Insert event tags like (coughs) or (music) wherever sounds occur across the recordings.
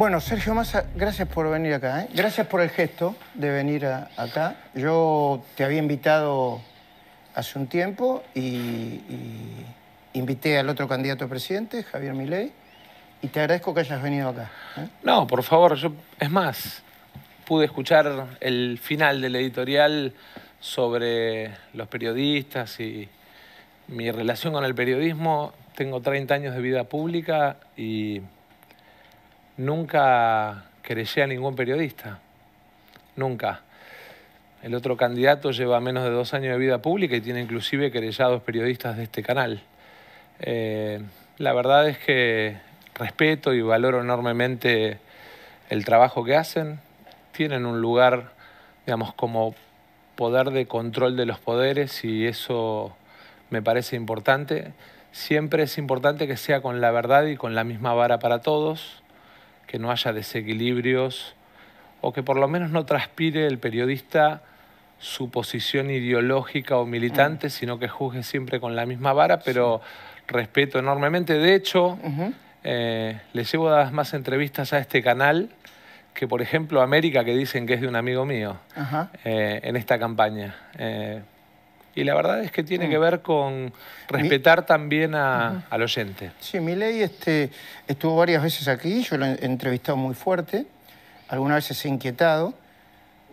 Bueno, Sergio Massa, gracias por venir acá. ¿eh? Gracias por el gesto de venir acá. Yo te había invitado hace un tiempo y, invité al otro candidato a presidente, Javier Milei, y te agradezco que hayas venido acá. ¿eh? No, por favor, yo, es más, pude escuchar el final del editorial sobre los periodistas y mi relación con el periodismo. Tengo 30 años de vida pública y nunca querellé a ningún periodista. Nunca. El otro candidato lleva menos de dos años de vida pública y tiene inclusive querellados periodistas de este canal. Eh, la verdad es que respeto y valoro enormemente el trabajo que hacen. Tienen un lugar, digamos, como poder de control de los poderes y eso me parece importante. Siempre es importante que sea con la verdad y con la misma vara para todos que no haya desequilibrios o que por lo menos no transpire el periodista su posición ideológica o militante, mm. sino que juzgue siempre con la misma vara, pero respeto enormemente. De hecho, eh, le llevo dadas más entrevistas a este canal que, por ejemplo, América, que dicen que es de un amigo mío eh, en esta campaña. Eh, y la verdad es que tiene mm. que ver con respetar también a, al oyente. Sí, mi este, estuvo varias veces aquí, yo lo he entrevistado muy fuerte, algunas veces he inquietado.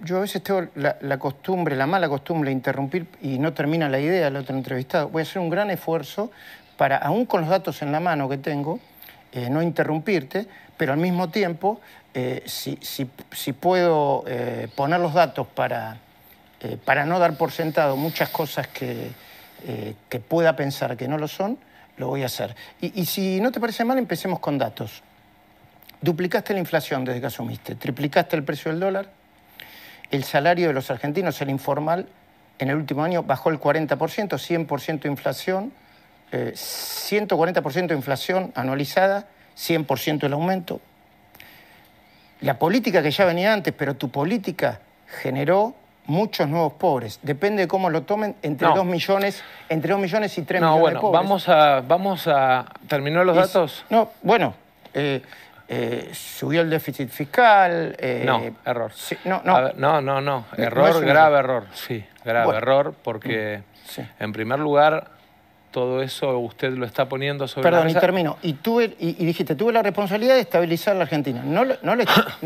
Yo a veces tengo la, costumbre, la mala costumbre de interrumpir y no termina la idea del otro entrevistado. Voy a hacer un gran esfuerzo para, aún con los datos en la mano que tengo, eh, no interrumpirte, pero al mismo tiempo, eh, si, puedo eh, poner los datos para eh, para no dar por sentado muchas cosas que, eh, que, pueda pensar que no lo son, lo voy a hacer. Y, si no te parece mal, empecemos con datos. Duplicaste la inflación desde que asumiste, triplicaste el precio del dólar, el salario de los argentinos, el informal, en el último año bajó el 40%, 100% inflación, 140% eh, de inflación anualizada, 100% el aumento. La política que ya venía antes, pero tu política generó muchos nuevos pobres. Depende de cómo lo tomen, entre, 2, millones, entre 2 millones y 3 no, millones bueno, de pobres. Vamos a, vamos a... ¿Terminó los datos? No, bueno, eh, eh, subió el déficit fiscal. Eh, no, error. no, no. no, error, grave error. Sí, grave error, porque mm, en primer lugar todo eso usted lo está poniendo sobre Perdón, la mesa. y termino. Y, y, dijiste, tuve la responsabilidad de estabilizar la Argentina. No, (coughs) no,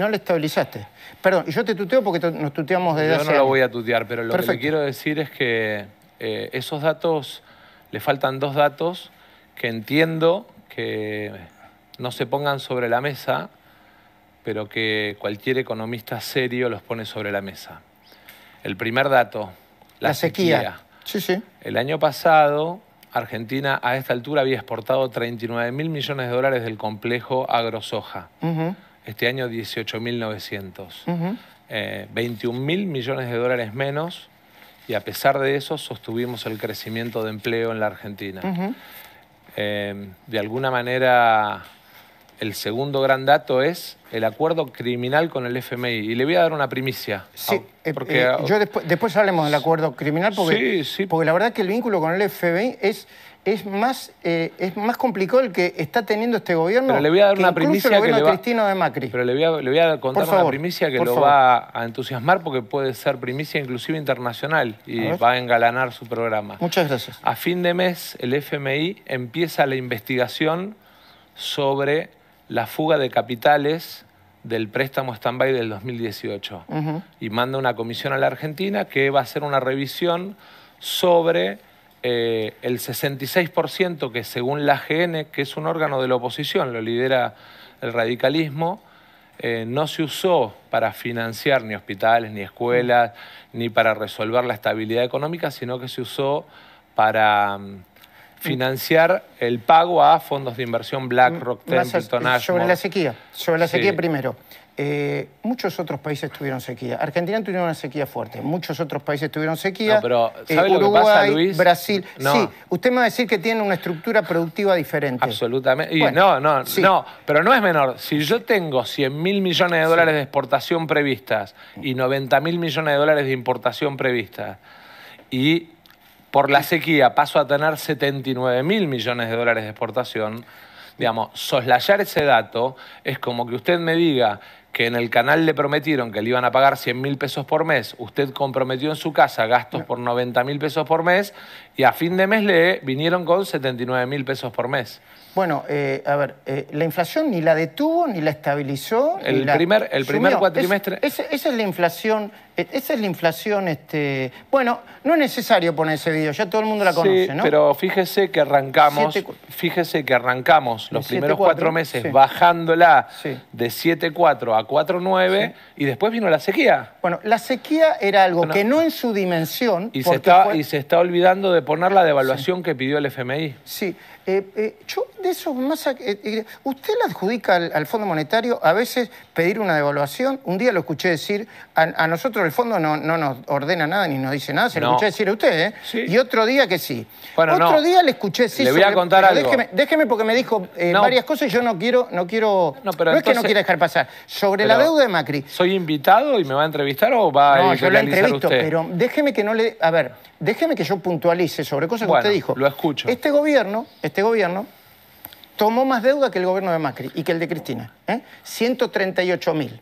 le, estabilizaste. Perdón, y yo te tuteo porque nos tuteamos desde Yo no lo voy a tutear, pero lo que quiero decir es que eh, esos datos, le faltan dos datos que entiendo que no se pongan sobre la mesa, pero que cualquier economista serio los pone sobre la mesa. El primer dato, la, sequía. sequía. Sí, sí. El año pasado Argentina a esta altura había exportado 39 mil millones de dólares del complejo agrosoja. Este año 18.900. mil 21 eh, mil millones de dólares menos y a pesar de eso sostuvimos el crecimiento de empleo en la Argentina. Eh, de alguna manera el segundo gran dato es el acuerdo criminal con el FMI. Y le voy a dar una primicia. Sí, eh, porque... Eh, yo después, hablemos del acuerdo criminal, porque, sí, sí. porque la verdad que el vínculo con el FMI es, es, más, eh, es más complicado el que está teniendo este gobierno. Pero le voy a dar una primicia que le va, de Macri. Pero le voy a, contar una primicia que lo va a entusiasmar porque puede ser primicia inclusive internacional y va a engalanar su programa. Muchas gracias. A fin de mes, el FMI empieza la investigación sobre la fuga de capitales del préstamo stand-by del 2018 y manda una comisión a la Argentina que va a hacer una revisión sobre eh, el 66% que según la AGN, que es un órgano de la oposición, lo lidera el radicalismo, eh, no se usó para financiar ni hospitales, ni escuelas, ni para resolver la estabilidad económica, sino que se usó para mm, financiar el pago a fondos de inversión BlackRock, mm, Templeton, eh, Ashmore. Sobre la sequía, sobre la sequía primero. Eh, muchos otros países tuvieron sequía. Argentina tuvieron una sequía fuerte. Muchos otros países tuvieron sequía. pero ¿sabe lo que eh, pasa, Luis? Brasil. Sí, usted me va a decir que tiene una estructura productiva diferente. Absolutamente. no, no, no. Pero no es menor. Si yo tengo 100 mil millones de dólares de exportación previstas y 90 mil millones de dólares de importación prevista y por la sequía pasó a tener 79 mil millones de dólares de exportación. Digamos, soslayar ese dato es como que usted me diga que en el canal le prometieron que le iban a pagar 100 mil pesos por mes, usted comprometió en su casa gastos por 90 mil pesos por mes y a fin de mes le vinieron con 79 mil pesos por mes. Bueno, eh, a ver, eh, la inflación ni la detuvo ni la estabilizó. El primer, el primer cuatrimestre. esa es la inflación e, esa es la inflación, este... Bueno, no es necesario poner ese video, ya todo el mundo la conoce, ¿no? pero fíjese que arrancamos, fíjese que arrancamos los primeros cuatro meses bajándola de 7,4 a 4,9 y después vino la sequía. Bueno, la sequía era algo que no en su dimensión... Y se, está, y se está olvidando de poner la devaluación que pidió el FMI. Sí, eh, eh, yo de eso más... Eh, usted le adjudica al, Fondo Monetario a veces pedir una devaluación. Un día lo escuché decir, a nosotros el Fondo no, no nos ordena nada ni nos dice nada, se lo escuché decir a usted, ¿eh? Y otro día que sí. otro día le escuché sí. Le voy a contar algo. Déjeme, porque me dijo eh, varias cosas y yo no quiero, no quiero. No, pero es que no quiera dejar pasar. Sobre la deuda de Macri. ¿Soy invitado y me va a entrevistar o va a No, yo la entrevisto, pero déjeme que no le. A ver, déjeme que yo puntualice sobre cosas que usted dijo. Lo escucho. Este gobierno, este gobierno tomó más deuda que el gobierno de Macri y que el de Cristina. ¿eh? 138 mil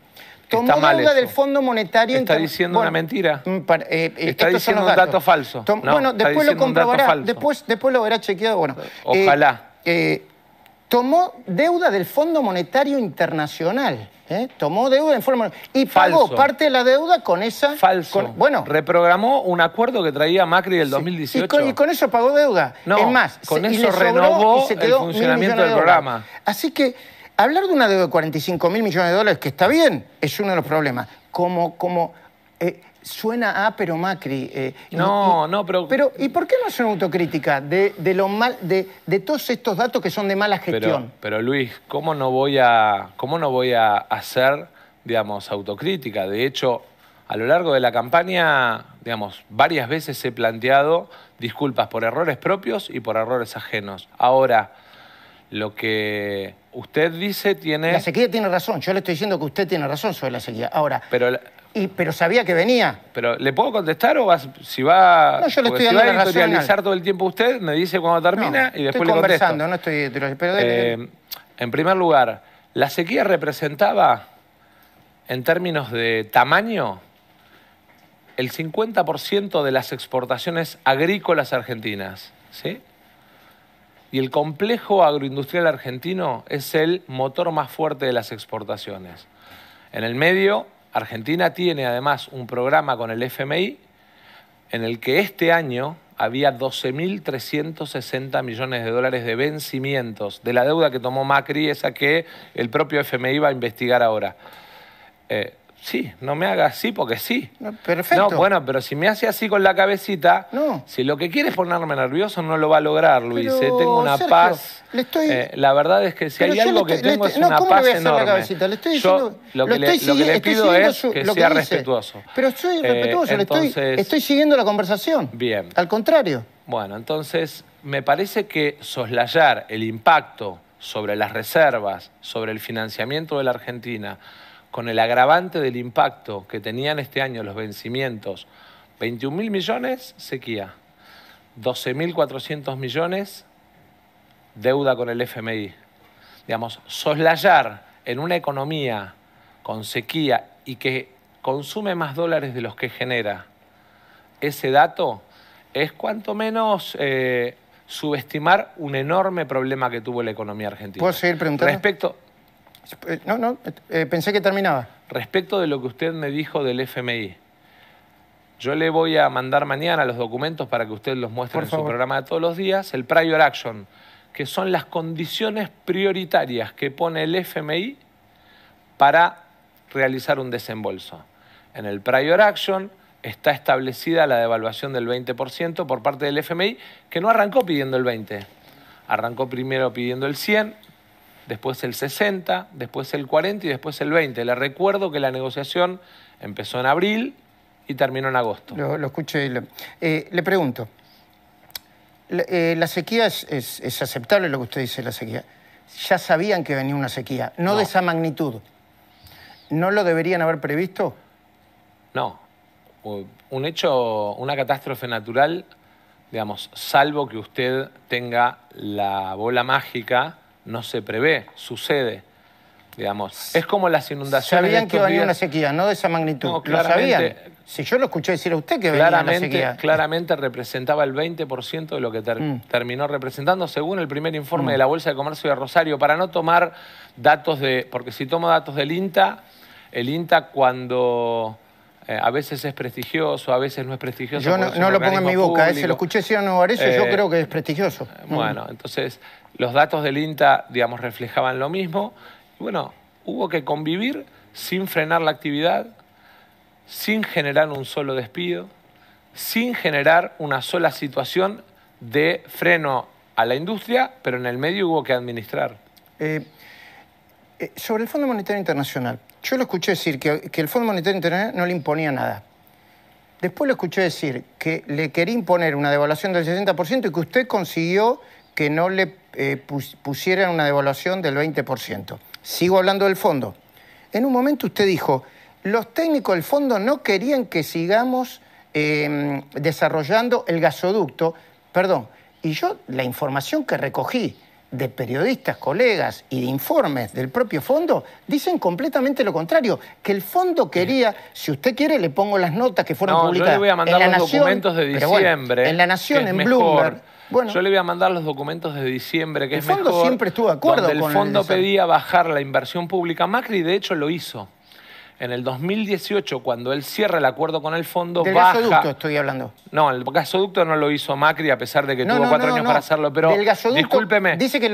tomó deuda del Fondo Monetario... Está diciendo una mentira. Mm, eh, eh, está diciendo un dato falso. bueno, después lo comprobará. Después, después lo verá chequeado. Bueno, eh, Ojalá. tomó deuda del Fondo Monetario Internacional. tomó deuda en forma y pagó parte de la deuda con esa Falso. bueno reprogramó un acuerdo que traía Macri del 2018 y con, eso pagó deuda no, es más con eso renovó el funcionamiento del programa así que Hablar de una deuda de 45 mil millones de dólares, que está bien, es uno de los problemas. Como, como eh, suena a pero Macri. Eh, no, no, pero. ¿y por qué no hace una autocrítica de, de mal, de, todos estos datos que son de mala gestión? Pero, pero Luis, ¿cómo no voy a. cómo no voy a hacer, digamos, autocrítica? De hecho, a lo largo de la campaña, digamos, varias veces he planteado disculpas por errores propios y por errores ajenos. Ahora. Lo que usted dice tiene... La sequía tiene razón. Yo le estoy diciendo que usted tiene razón sobre la sequía. Ahora, pero, pero sabía que venía. Pero, ¿le puedo contestar o si va... No, yo le estoy a editorializar todo el tiempo usted, me dice cuando termina y después le contesto. Estoy conversando, no estoy... Eh, en primer lugar, la sequía representaba, en términos de tamaño, el 50% de las exportaciones agrícolas argentinas. ¿sí? y el complejo agroindustrial argentino es el motor más fuerte de las exportaciones. En el medio, Argentina tiene además un programa con el FMI en el que este año había 12.360 millones de dólares de vencimientos de la deuda que tomó Macri, esa que el propio FMI va a investigar ahora. Eh, Sí, no me haga así porque sí. perfecto. No, bueno, pero si me hace así con la cabecita, no. si lo que quiere es ponerme nervioso, no lo va a lograr, Luis. eh, tengo una paz. estoy... Eh, la verdad es que si hay algo que tengo es una paz enorme. Le estoy diciendo, yo lo, que lo, estoy le, lo que le pido es que, sea respetuoso. Pero soy eh, respetuoso, le estoy, estoy siguiendo la conversación. Bien. Al contrario. Bueno, entonces me parece que soslayar el impacto sobre las reservas, sobre el financiamiento de la Argentina, con el agravante del impacto que tenían este año los vencimientos, 21.000 millones sequía, 12.400 millones deuda con el FMI. Digamos, soslayar en una economía con sequía y que consume más dólares de los que genera ese dato es cuanto menos eh, subestimar un enorme problema que tuvo la economía argentina. ¿Puedo seguir preguntando? Respecto, eh, no, no, eh, pensé que terminaba. Respecto de lo que usted me dijo del FMI, yo le voy a mandar mañana los documentos para que usted los muestre en su programa de todos los días, el Prior Action, que son las condiciones prioritarias que pone el FMI para realizar un desembolso. En el Prior Action está establecida la devaluación del 20% por parte del FMI, que no arrancó pidiendo el 20%. Arrancó primero pidiendo el 100, después el 60, después el 40 y después el 20. Le recuerdo que la negociación empezó en abril y terminó en agosto. Lo, escuché. Eh, le pregunto, la, eh, sequía es, aceptable lo que usted dice, la sequía. Ya sabían que venía una sequía, no. de esa magnitud. ¿No lo deberían haber previsto? No. Un hecho, una catástrofe natural, digamos, salvo que usted tenga la bola mágica no se prevé, sucede. Digamos. Es como las inundaciones. Sabían que venía una sequía, no de esa magnitud. lo sabían. Si yo lo escuché decir a usted que claramente, venía una sequía. Claramente representaba el 20% de lo que mm. terminó representando, según el primer informe mm. de la Bolsa de Comercio de Rosario, para no tomar datos de. Porque si tomo datos del INTA, el INTA cuando. Eh, a veces es prestigioso, a veces no es prestigioso. Yo no, lo pongo en mi boca, ¿eh? Si lo escuché decir a yo eh, creo que es prestigioso. Bueno, entonces los datos del INTA, digamos, reflejaban lo mismo. bueno, hubo que convivir sin frenar la actividad, sin generar un solo despido, sin generar una sola situación de freno a la industria, pero en el medio hubo que administrar. Eh, eh, sobre el Fondo Monetario Internacional, yo lo escuché decir que, el Fondo Monetario Internacional no le imponía nada. Después lo escuché decir que le quería imponer una devaluación del 60% y que usted consiguió que no le eh, pusieran una devaluación del 20%. Sigo hablando del fondo. En un momento usted dijo, los técnicos del fondo no querían que sigamos em, desarrollando el gasoducto, perdón, y yo la información que recogí de periodistas, colegas y de informes del propio fondo dicen completamente lo contrario, que el fondo quería, si usted quiere le pongo las notas que fueron publicadas. Yo le voy a mandar en los documentos de diciembre. en La Nación, en Bloomberg, yo le voy a mandar los documentos de diciembre, que el fondo siempre estuvo de acuerdo con el fondo pedía bajar la inversión pública. Macri, de hecho, lo hizo. En el 2018, cuando él cierra el acuerdo con el fondo, del gasoducto estoy hablando. No, el gasoducto no lo hizo Macri, a pesar de que tuvo cuatro años para hacerlo, pero gasoducto, discúlpeme. Dice que,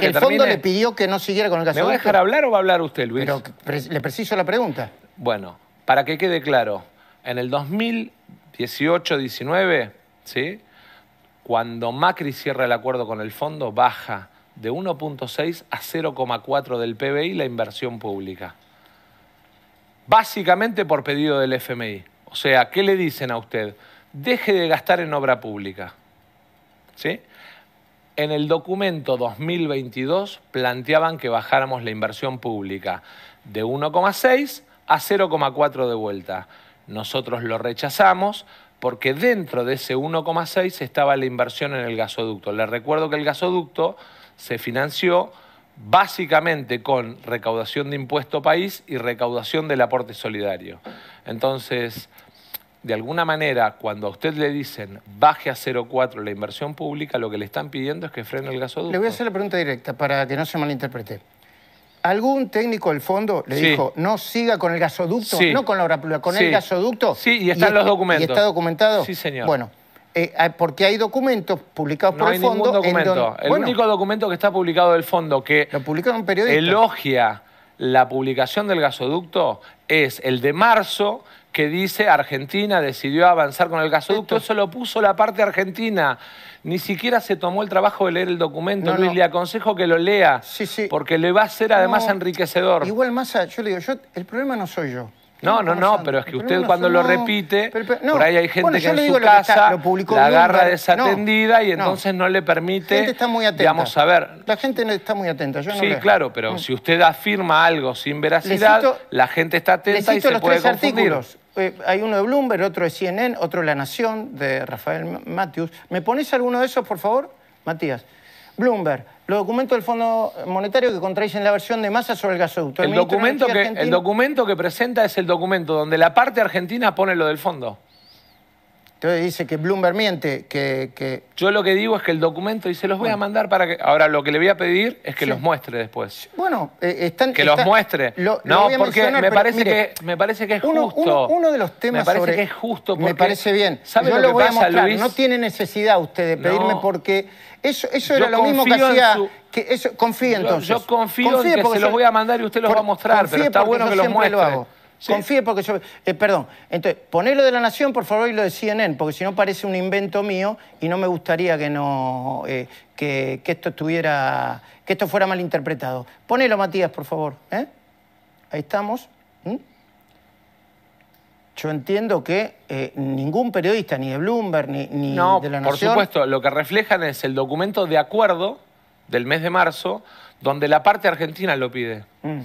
el fondo le pidió que no siguiera con el gasoducto. ¿Me va a dejar hablar o va a hablar usted, Luis? Pero le preciso la pregunta. Bueno, para que quede claro, en el 2018-19, ¿sí?, cuando Macri cierra el acuerdo con el fondo, baja de 1.6 a 0,4 del PBI la inversión pública. Básicamente por pedido del FMI. O sea, ¿qué le dicen a usted? Deje de gastar en obra pública. ¿Sí? En el documento 2022 planteaban que bajáramos la inversión pública de 1,6 a 0,4 de vuelta. Nosotros lo rechazamos porque dentro de ese 1,6 estaba la inversión en el gasoducto. Les recuerdo que el gasoducto se financió básicamente con recaudación de impuesto país y recaudación del aporte solidario. Entonces, de alguna manera, cuando a usted le dicen baje a 0,4 la inversión pública, lo que le están pidiendo es que frene el gasoducto. Le voy a hacer la pregunta directa para que no se malinterprete algún técnico del fondo le dijo, no siga con el gasoducto, no con la obra pública, con el gasoducto. Sí, y están los documentos. Y está documentado. Sí, señor. Bueno, eh, ah, porque hay documentos publicados por el fondo. el único documento que está publicado del fondo que lo un elogia la publicación del gasoducto es el de marzo que dice Argentina decidió avanzar con el gasoducto, eso lo puso la parte argentina. Ni siquiera se tomó el trabajo de leer el documento, Luis, le aconsejo que lo lea, porque le va a ser además enriquecedor. Igual más... yo le digo, yo, el problema no soy yo. No, no, no, pero es que usted cuando lo repite, por ahí hay gente que en su casa la agarra desatendida y entonces no. le permite, la gente está muy atenta. a ver. La gente no está muy atenta, yo Sí, claro, pero si usted afirma algo sin veracidad, la gente está atenta y se puede confundir. Eh, hay uno de Bloomberg, otro de CNN, otro de La Nación, de Rafael Matthews. ¿Me pones alguno de esos, por favor, Matías? Bloomberg, los documentos del Fondo Monetario que en la versión de masa sobre el gasoducto. el documento que presenta es el documento donde la parte argentina pone lo del fondo. Entonces dice que Bloomberg miente, que, Yo lo que digo es que el documento, y se los voy a mandar para que... Ahora, lo que le voy a pedir es que los muestre después. Bueno, eh, están... Que los muestre. no, porque me parece, que, me parece que es justo. Uno, de los temas Me que es justo porque... Me parece bien. ¿Sabe Yo lo, voy a mostrar. No tiene necesidad usted de pedirme porque... Eso, eso era lo mismo que hacía... Que eso, confíe entonces. Yo, confío en que se los voy a mandar y usted los va a mostrar, pero está bueno que los muestre. Lo hago. Confíe porque yo... Eh, perdón. Entonces, ponelo de la Nación, por favor, y lo de CNN, porque si no parece un invento mío y no me gustaría que no... Eh, que, esto estuviera... que esto fuera malinterpretado. interpretado. Ponelo, Matías, por favor. ¿eh? Ahí estamos. Yo entiendo que ningún periodista, ni de Bloomberg, ni, de la Nación... por supuesto. Lo que reflejan es el documento de acuerdo del mes de marzo, donde la parte argentina lo pide. Mm.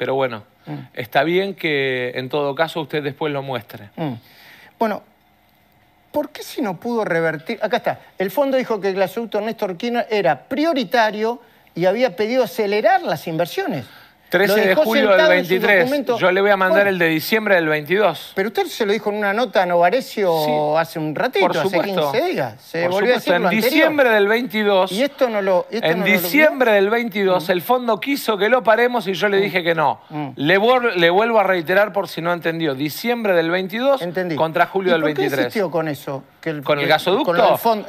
Pero bueno, mm. está bien que en todo caso usted después lo muestre. Mm. Bueno, ¿por qué si no pudo revertir? Acá está. El fondo dijo que el gasoducto Néstor Kirchner era prioritario y había pedido acelerar las inversiones. 13 de julio del 23. Yo le voy a mandar el de diciembre del 22. Pero usted se lo dijo en una nota a Novarecio hace un ratito, por 15 días. Se volvió a decir En diciembre del 22. Y esto no lo. en diciembre del 22, mm. el fondo quiso que lo paremos y yo le mm. dije que no. Mm. Le, vuelvo a reiterar por si no entendió. Diciembre del 22 contra julio del por qué insistió con eso? ¿Con el gasoducto?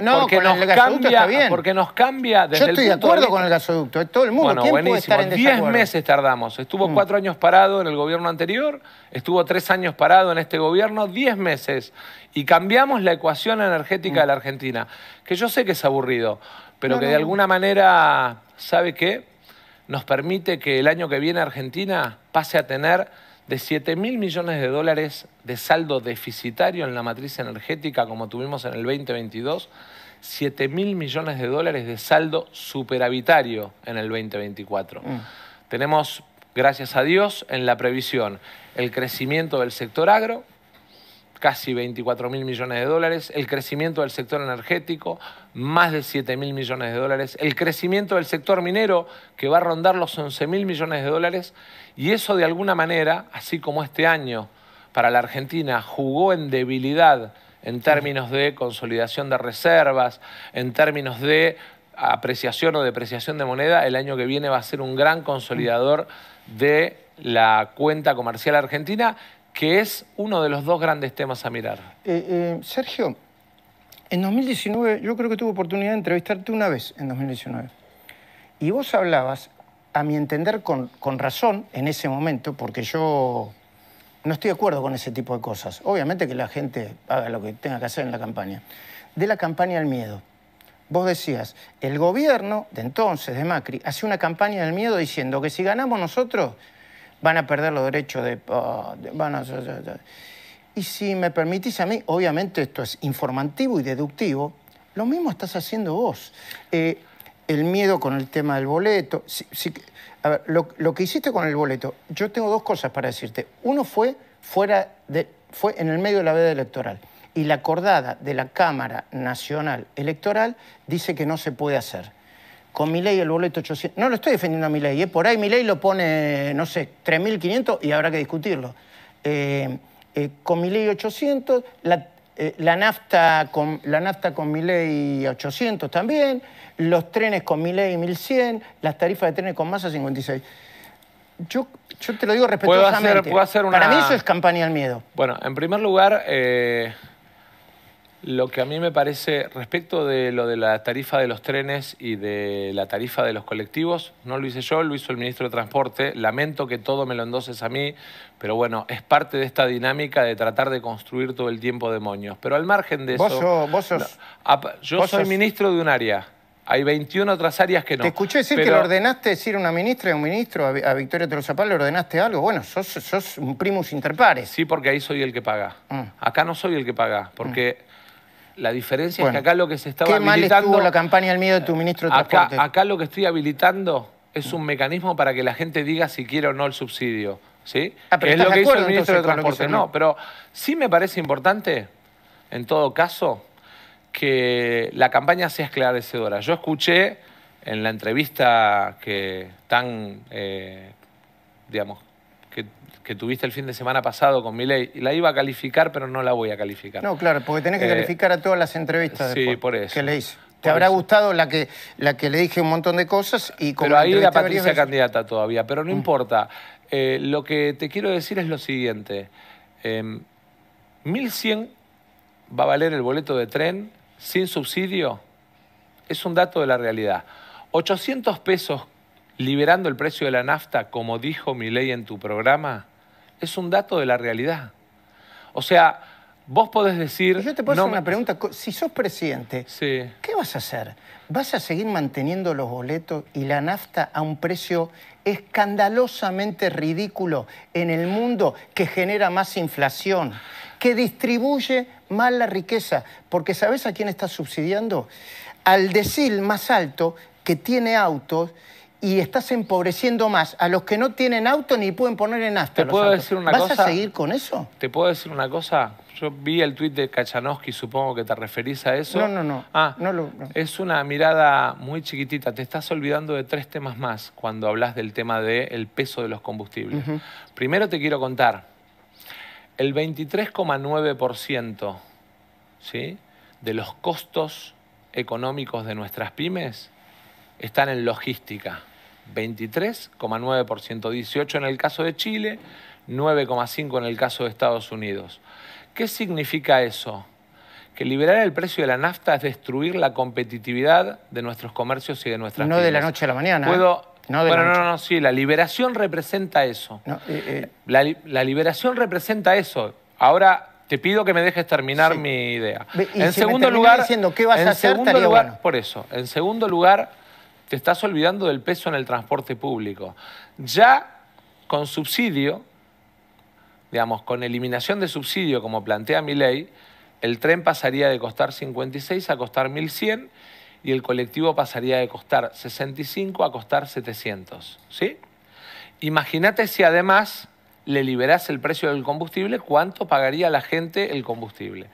No, porque nos cambia, está bien. Porque nos cambia Yo estoy de acuerdo con el gasoducto. Todo el mundo. Bueno, buenísimo. puede 10 meses tardamos. Estuvo mm. cuatro años parado en el gobierno anterior, estuvo tres años parado en este gobierno, diez meses. Y cambiamos la ecuación energética de la mm. Argentina, que yo sé que es aburrido, pero que de alguna manera, ¿sabe qué? Nos permite que el año que viene Argentina pase a tener de 7 mil millones de dólares de saldo deficitario en la matriz energética, como tuvimos en el 2022, 7 mil millones de dólares de saldo superavitario en el 2024. Tenemos, gracias a Dios, en la previsión el crecimiento del sector agro, casi 24 mil millones de dólares, el crecimiento del sector energético, más de 7 mil millones de dólares, el crecimiento del sector minero, que va a rondar los 11 mil millones de dólares, y eso de alguna manera, así como este año para la Argentina jugó en debilidad en términos de consolidación de reservas, en términos de apreciación o depreciación de moneda, el año que viene va a ser un gran consolidador de la cuenta comercial argentina, que es uno de los dos grandes temas a mirar. Eh, eh, Sergio, en 2019 yo creo que tuve oportunidad de entrevistarte una vez en 2019. Y vos hablabas, a mi entender, con, con razón en ese momento, porque yo no estoy de acuerdo con ese tipo de cosas. Obviamente que la gente haga lo que tenga que hacer en la campaña. De la campaña al miedo vos decías, el gobierno de entonces, de Macri, hace una campaña del miedo diciendo que si ganamos nosotros van a perder los derechos de... Oh, y si me permitís a mí, obviamente esto es informativo y deductivo, lo mismo estás haciendo vos. Eh, el miedo con el tema del boleto. a ver, lo, lo, que hiciste con el boleto, yo tengo dos cosas para decirte. Uno fue fuera de, fue en el medio de la veda electoral y la acordada de la Cámara Nacional Electoral dice que no se puede hacer. Con mi ley el boleto 800... No lo estoy defendiendo a mi ley, ¿eh? por ahí mi ley lo pone, no sé, 3.500 y habrá que discutirlo. Eh, eh, con mi ley 800, eh, la, nafta con, la nafta con mi ley 800 también, los trenes con mi ley 1.100, las tarifas de trenes con masa 56. Yo, yo, te lo digo respetuosamente. Para mí eso es campaña al miedo. Bueno, en primer lugar, lo que a mí me parece respecto de lo de la tarifa de los trenes y de la tarifa de los colectivos, no lo hice yo, lo hizo el ministro de Transporte. Lamento que todo me lo endoses a mí, pero bueno, es parte de esta dinámica de tratar de construir todo el tiempo demonios. Pero al margen de eso. vos sos, yo soy ministro de un área. Hay 21 otras áreas que no. Te escuché decir que le ordenaste decir una ministra y a un ministro, a Victoria Trozapal le ordenaste algo. Bueno, sos, sos un primus interpares. Sí, porque ahí soy el que paga. Mm. Acá no soy el que paga, porque. Mm. La diferencia es que acá lo que se estaba habilitando... mal la campaña del miedo de tu ministro de Transporte. Acá lo que estoy habilitando es un mecanismo para que la gente diga si quiere o no el subsidio. ¿sí? Ah, es lo que hizo el ministro de Transporte. No, pero sí me parece importante, en todo caso, que la campaña sea esclarecedora. Yo escuché en la entrevista que tan, eh, digamos, que tuviste el fin de semana pasado con Milei, la iba a calificar, pero no la voy a calificar. No, claro, porque tenés que eh, calificar a todas las entrevistas que le hice. Te habrá gustado la que, la que le dije un montón de cosas y como Pero ahí la Patricia candidata todavía, pero no mm. importa. Eh, lo que te quiero decir es lo siguiente. 1.100 em, va a valer el boleto de tren sin subsidio. Es un dato de la realidad. 800 pesos liberando el precio de la nafta, como dijo mi ley en tu programa, es un dato de la realidad. O sea, vos podés decir... yo te puedo hacer una pregunta. Si sos presidente, ¿qué vas a hacer? ¿Vas a seguir manteniendo los boletos y la nafta a un precio escandalosamente ridículo en el mundo que genera más inflación, que distribuye más la riqueza? Porque ¿sabés a quién está subsidiando? Al decir más alto que tiene autos y estás empobreciendo más a los que no tienen auto ni pueden poner en hasta ¿Te ¿Vas a seguir con eso? ¿Te puedo decir una cosa? Yo vi el tuit de Kachanowski, supongo que te referís a eso. No, no, no. Ah, no, es una mirada muy chiquitita. Te estás olvidando de tres temas más cuando hablas del tema del peso de los combustibles. Primero te quiero contar, el 23,9% ¿sí? de los costos económicos de nuestras pymes están en logística. 23,9%, 18% en el caso de Chile, 9,5% en el caso de Estados Unidos. ¿Qué significa eso? Que liberar el precio de la nafta es destruir la competitividad de nuestros comercios y de nuestras No de la noche a la mañana. ¿eh? Puedo, no bueno, no, no, sí, la liberación representa eso. Eh, eh. La, liberación representa eso. Ahora te pido que me dejes terminar mi idea. en segundo lugar, diciendo qué vas a hacer, lugar, por eso. En segundo lugar, te estás olvidando del peso en el transporte público. Ya con subsidio, digamos, con eliminación de subsidio, como plantea mi ley, el tren pasaría de costar 56 a costar 1.100 y el colectivo pasaría de costar 65 a costar 700. ¿sí? Imagínate si además le liberás el precio del combustible, cuánto pagaría la gente el combustible.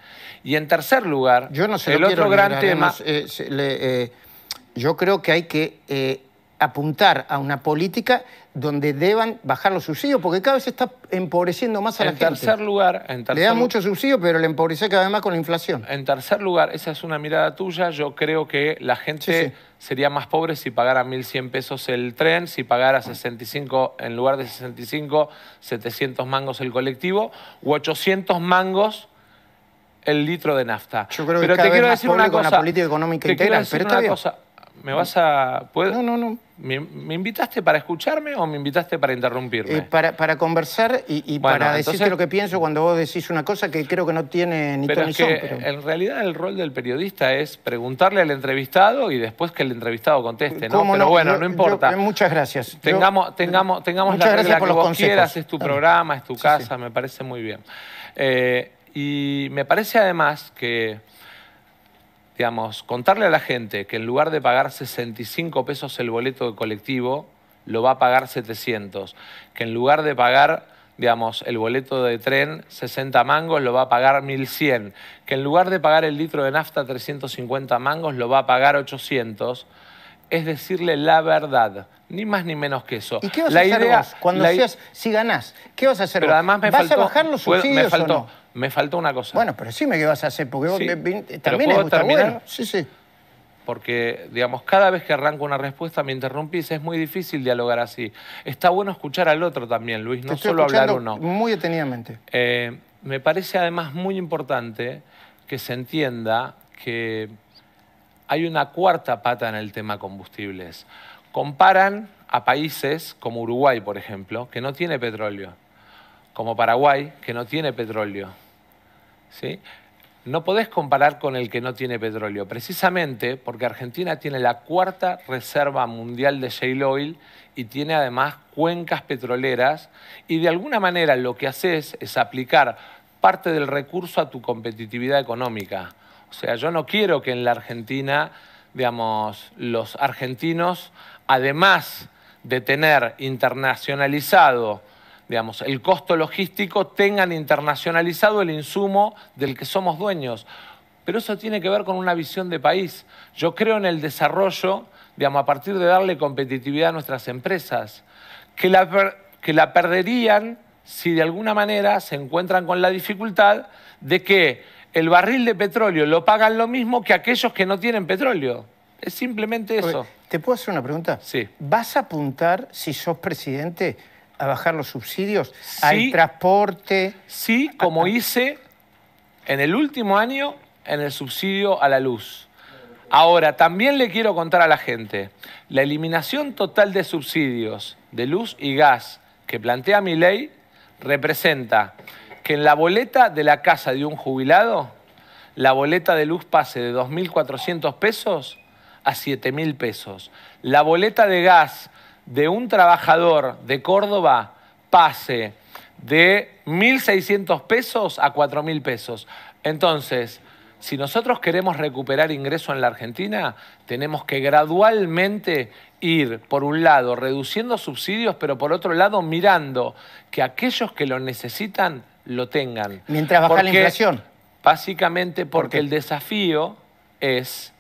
Y en tercer lugar, el otro gran tema... Eh, eh, yo creo que hay que eh, apuntar a una política donde deban bajar los subsidios, porque cada vez se está empobreciendo más a la gente. en tercer lugar... Le da mucho subsidio, pero le empobrece cada vez más con la inflación. En tercer lugar, esa es una mirada tuya, yo creo que la gente sería más pobre si pagara 1.100 pesos el tren, si pagara 65, en lugar de 65, 700 mangos el colectivo, u 800 mangos el litro de nafta. Yo creo pero que cada te quiero decir una cosa, con la política económica te pero una cosa, ¿Me vas a.? No, no, no. ¿Me, invitaste para escucharme o me invitaste para interrumpirme? Eh, para, conversar y, para decirte lo que pienso cuando vos decís una cosa que creo que no tiene ni pero En realidad, el rol del periodista es preguntarle al entrevistado y después que el entrevistado conteste, ¿no? Pero bueno, no importa. Eh, muchas gracias. Tengamos, tengamos, tengamos la regla por que vos quieras, es tu programa, es tu casa, me parece muy bien. Eh, y me parece además que digamos, contarle a la gente que en lugar de pagar 65 pesos el boleto de colectivo, lo va a pagar 700, que en lugar de pagar digamos, el boleto de tren 60 mangos lo va a pagar 1100, que en lugar de pagar el litro de nafta 350 mangos lo va a pagar 800, es decirle la verdad, ni más ni menos que eso. ¿Y qué vas la a hacer idea, vos cuando seas, si ganás? ¿Qué vas a hacer? Pero además me ¿Vas faltó, a bajar los subsidios me faltó una cosa. Bueno, pero sí me qué vas a hacer, porque vos también es Sí, sí. Porque, digamos, cada vez que arranco una respuesta me interrumpís, es muy difícil dialogar así. Está bueno escuchar al otro también, Luis, no solo hablar uno. Muy detenidamente. Eh, me parece además muy importante que se entienda que hay una cuarta pata en el tema combustibles. Comparan a países como Uruguay, por ejemplo, que no tiene petróleo, como Paraguay, que no tiene petróleo ¿sí? No podés comparar con el que no tiene petróleo, precisamente porque Argentina tiene la cuarta reserva mundial de shale oil y tiene además cuencas petroleras y de alguna manera lo que haces es aplicar parte del recurso a tu competitividad económica. O sea, yo no quiero que en la Argentina, digamos, los argentinos, además de tener internacionalizado digamos, el costo logístico tengan internacionalizado el insumo del que somos dueños. Pero eso tiene que ver con una visión de país. Yo creo en el desarrollo, digamos, a partir de darle competitividad a nuestras empresas, que la, que la perderían si de alguna manera se encuentran con la dificultad de que el barril de petróleo lo pagan lo mismo que aquellos que no tienen petróleo. Es simplemente eso. ¿Te puedo hacer una pregunta? Sí. ¿Vas a apuntar, si sos presidente, a bajar los subsidios ¿Hay transporte? Sí, como hice en el último año en el subsidio a la luz. Ahora, también le quiero contar a la gente, la eliminación total de subsidios de luz y gas que plantea mi ley representa que en la boleta de la casa de un jubilado, la boleta de luz pase de 2.400 pesos a 7.000 pesos. La boleta de gas de un trabajador de Córdoba pase de 1.600 pesos a 4.000 pesos. Entonces, si nosotros queremos recuperar ingreso en la Argentina, tenemos que gradualmente ir, por un lado, reduciendo subsidios, pero por otro lado, mirando que aquellos que lo necesitan lo tengan. Mientras baja la inflación. Básicamente porque el desafío es,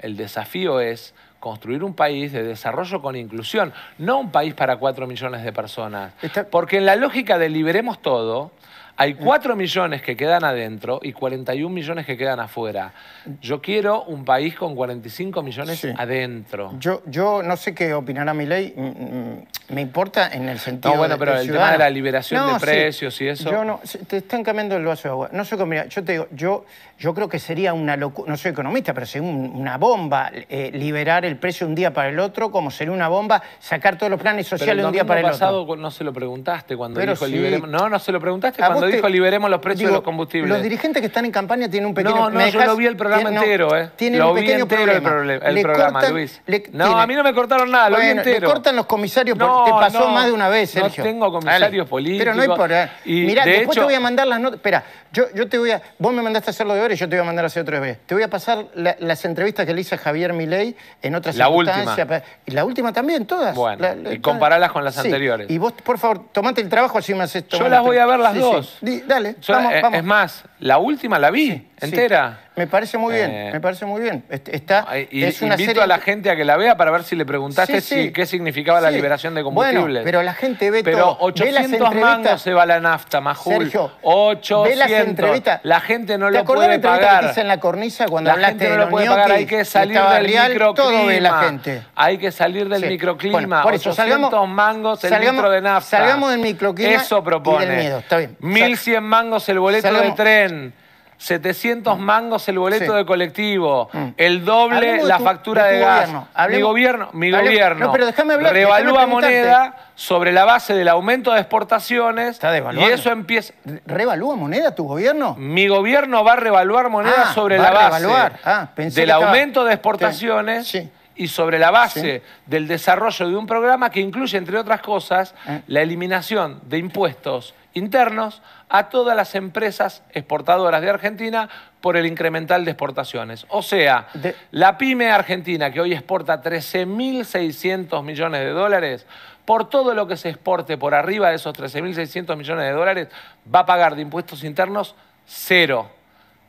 el desafío es construir un país de desarrollo con inclusión, no un país para cuatro millones de personas. Porque en la lógica de liberemos todo, hay 4 millones que quedan adentro y 41 millones que quedan afuera. Yo quiero un país con 45 millones adentro. Yo, yo no sé qué opinará mi ley, mm, mm, me importa en el sentido. No, bueno, pero el tema de la liberación de precios y eso. Yo no, te están cambiando el vaso de agua. No sé cómo. Yo te digo, yo, yo creo que sería una locura, no soy economista, pero sería una bomba eh, liberar el precio un día para el otro, como sería una bomba sacar todos los planes sociales un día para el otro. el pasado no se lo preguntaste cuando dijo liberemos. No, no se lo preguntaste ah, cuando dijo liberemos los precios de los combustibles. Los dirigentes que están en campaña tienen un pequeño... No, no, yo lo vi el programa entero, ¿eh? Tienen un pequeño vi entero problema. el, programa, Luis. no, a mí no me cortaron nada, lo vi entero. Le cortan los comisarios, te pasó más de una vez, Sergio. No tengo comisarios políticos. Pero no hay por... Mirá, después te voy a mandar las notas... Espera, yo, yo te voy a... Vos me mandaste a hacerlo de ahora y yo te voy a mandar a hacer otro vez. Te voy a pasar las entrevistas que le hice a Javier Milei en otras la última. La última también, todas. Bueno, y compararlas con las anteriores. Y vos, por favor, tomate el trabajo así me haces Yo las voy a ver las dos. Di, dale, eh, vamos, Es más, la última la vi. ¿Entera? Me parece muy bien, eh, me parece muy bien. Está, ah, y, es invito a la gente a que la vea para ver si le preguntaste Si, qué significaba la liberación de combustible. Bueno, pero la gente ve todo. Pero 800 mangos se va la nafta, Majul. Sergio, 800. Ve las La gente no lo puede pagar. ¿Te acordás la que en la cornisa cuando la hablaste gente no lo puede pagar. Hay que salir del microclima. Todo la gente. Hay que salir del microclima. por eso, 800 mangos el litro de nafta. Salgamos del microclima Eso propone. miedo, está bien. 1100 mangos el boleto del tren. 700 mm. mangos el boleto de colectivo, mm. el doble la factura de, gas. Mi gobierno, mi gobierno. pero Revalúa moneda sobre la base del aumento de exportaciones. Está y eso empieza. ¿Revalúa moneda tu gobierno? Mi gobierno va a revaluar moneda ah, sobre la base ah, del aumento de exportaciones. y sobre la base del desarrollo de un programa que incluye, entre otras cosas, eh. la eliminación de impuestos internos a todas las empresas exportadoras de Argentina por el incremental de exportaciones. O sea, la pyme argentina que hoy exporta 13.600 millones de dólares, por todo lo que se exporte por arriba de esos 13.600 millones de dólares, va a pagar de impuestos internos cero.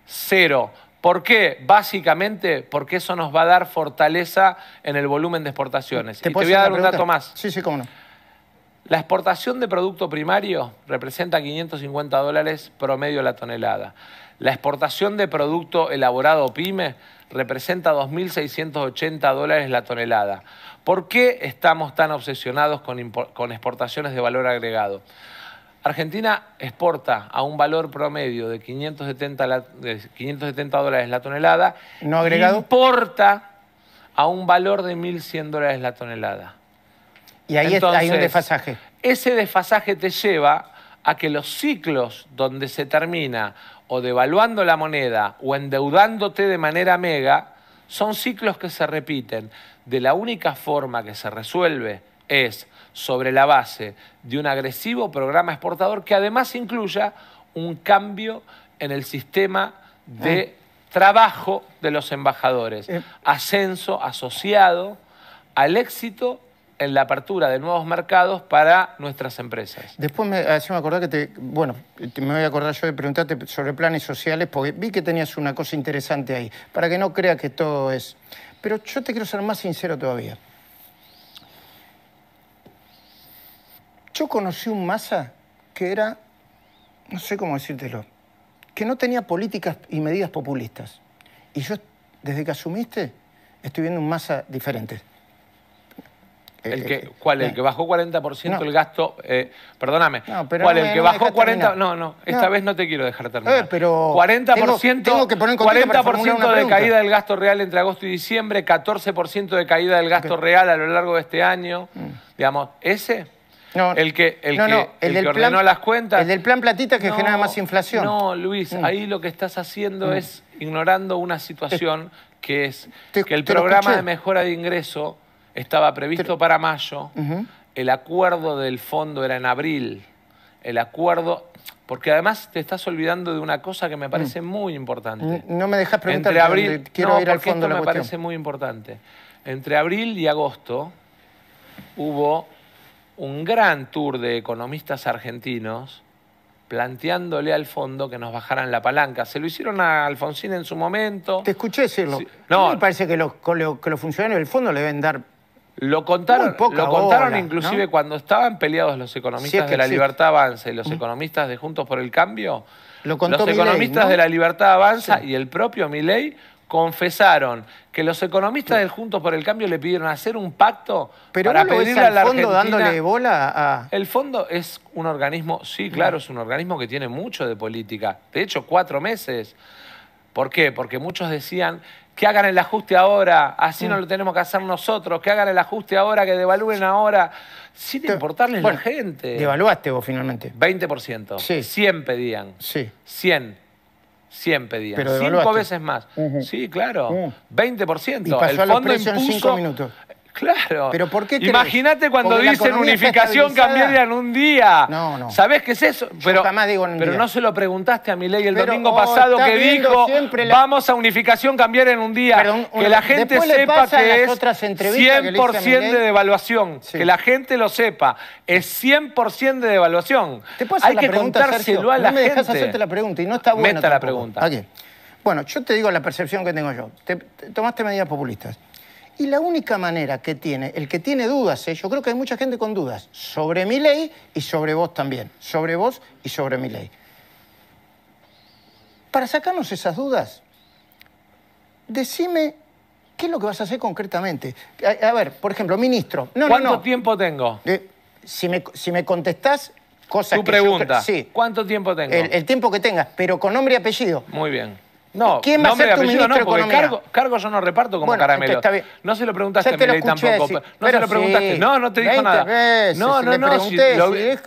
Cero. ¿Por qué? Básicamente porque eso nos va a dar fortaleza en el volumen de exportaciones. Te, voy a dar un dato más. Sí, sí, cómo no. La exportación de producto primario representa 550 dólares promedio la tonelada. La exportación de producto elaborado PYME representa 2.680 dólares la tonelada. ¿Por qué estamos tan obsesionados con, exportaciones de valor agregado? Argentina exporta a un valor promedio de 570, dólares la tonelada. No agregado. Importa a un valor de 1.100 dólares la tonelada. Y ahí hay un desfasaje. Ese desfasaje te lleva a que los ciclos donde se termina o devaluando la moneda o endeudándote de manera mega, son ciclos que se repiten. De la única forma que se resuelve es sobre la base de un agresivo programa exportador que además incluya un cambio en el sistema de ah. trabajo de los embajadores. Eh. Ascenso asociado al éxito en la apertura de nuevos mercados para nuestras empresas. Después me, ah, me acordar que te, bueno, me voy a acordar yo de preguntarte sobre planes sociales, porque vi que tenías una cosa interesante ahí, para que no creas que todo es. Pero yo te quiero ser más sincero todavía. Yo conocí un masa que era, no sé cómo decírtelo, que no tenía políticas y medidas populistas. Y yo, desde que asumiste, estoy viendo un masa diferente. El eh, que, eh, ¿Cuál? ¿El eh, que bajó 40% el gasto? perdóname. pero ¿Cuál? ¿El que bajó 40%? No, no, esta vez no te quiero dejar terminar. pero 40%, tengo, que poner 40 de caída del gasto real entre agosto y diciembre, 14% de caída del gasto real a lo largo de este año. Mm. Digamos, ese... No, el que, el que, el, ordenó las cuentas. El del plan platita que genera más inflación. No, Luis, mm. ahí lo que estás haciendo mm. es ignorando una situación que es que el programa de mejora de ingreso estaba previsto para mayo, el acuerdo del fondo era en abril, el acuerdo... Porque además te estás olvidando de una cosa que me parece mm. muy importante. No me dejas preguntar, Entre abril, eh, quiero ir al fondo esto la me parece muy importante. Entre abril y agosto hubo un gran tour de economistas argentinos planteándole al fondo que nos bajaran la palanca. Se lo hicieron a Alfonsín en su momento. Te escuché decirlo. No. A mí me parece que los, que los funcionarios del fondo le deben dar lo contaron, lo contaron inclusive cuando estaban peleados los economistas de la Libertad Avanza y los mm. economistas de Juntos por el Cambio. los economistas de la Libertad Avanza y el propio Milei confesaron que los economistas de Juntos por el Cambio le pidieron hacer un pacto para pedirle al fondo dándole bola a... El fondo es un organismo, sí, mm. claro, es un organismo que tiene mucho de política. De hecho, cuatro meses. ¿Por qué? Porque muchos decían que hagan el ajuste ahora, así no mm. lo tenemos que hacer nosotros, que hagan el ajuste ahora, que devalúen ahora, sin importarles la gente. Devaluaste vos finalmente. 20%. Sí. 100 pedían. Sí. 100. 100 pedían. Pero Cinco veces más. Sí, claro. 20%. Y pasó el fondo a en cinco minutos. (laughs) Claro. Pero ¿por Imagínate cuando dicen unificación cambiaria en un día. No, no. ¿Sabés qué es eso? Pero, no se lo preguntaste a mi ley el domingo oh, pasado que dijo vamos a unificación cambiar en un día. que la gente sepa que es 100% de devaluación. Que la gente lo sepa. Es 100% de devaluación. Hay que pregunta, contárselo a la no me Dejas hacerte la pregunta y no está bueno. la pregunta. Bueno, yo te digo la percepción que tengo yo. tomaste medidas populistas. Y la única manera que tiene, el que tiene dudas, ¿eh? yo creo que hay mucha gente con dudas, sobre mi ley y sobre vos también, sobre vos y sobre mi ley. Para sacarnos esas dudas, decime qué es lo que vas a hacer concretamente. A, ver, por ejemplo, ministro. ¿Cuánto tiempo tengo? Eh, si, me, si me contestás cosas tu pregunta. sí. ¿Cuánto tiempo tengo? el tiempo que tengas, pero con nombre y apellido. Muy bien. No, ¿Quién va a ser tu ministro no, porque cargo, yo no reparto como caramelo. No se lo preguntaste a Milei tampoco. no se lo preguntaste. no, no te dijo nada. Veces, no, no, no.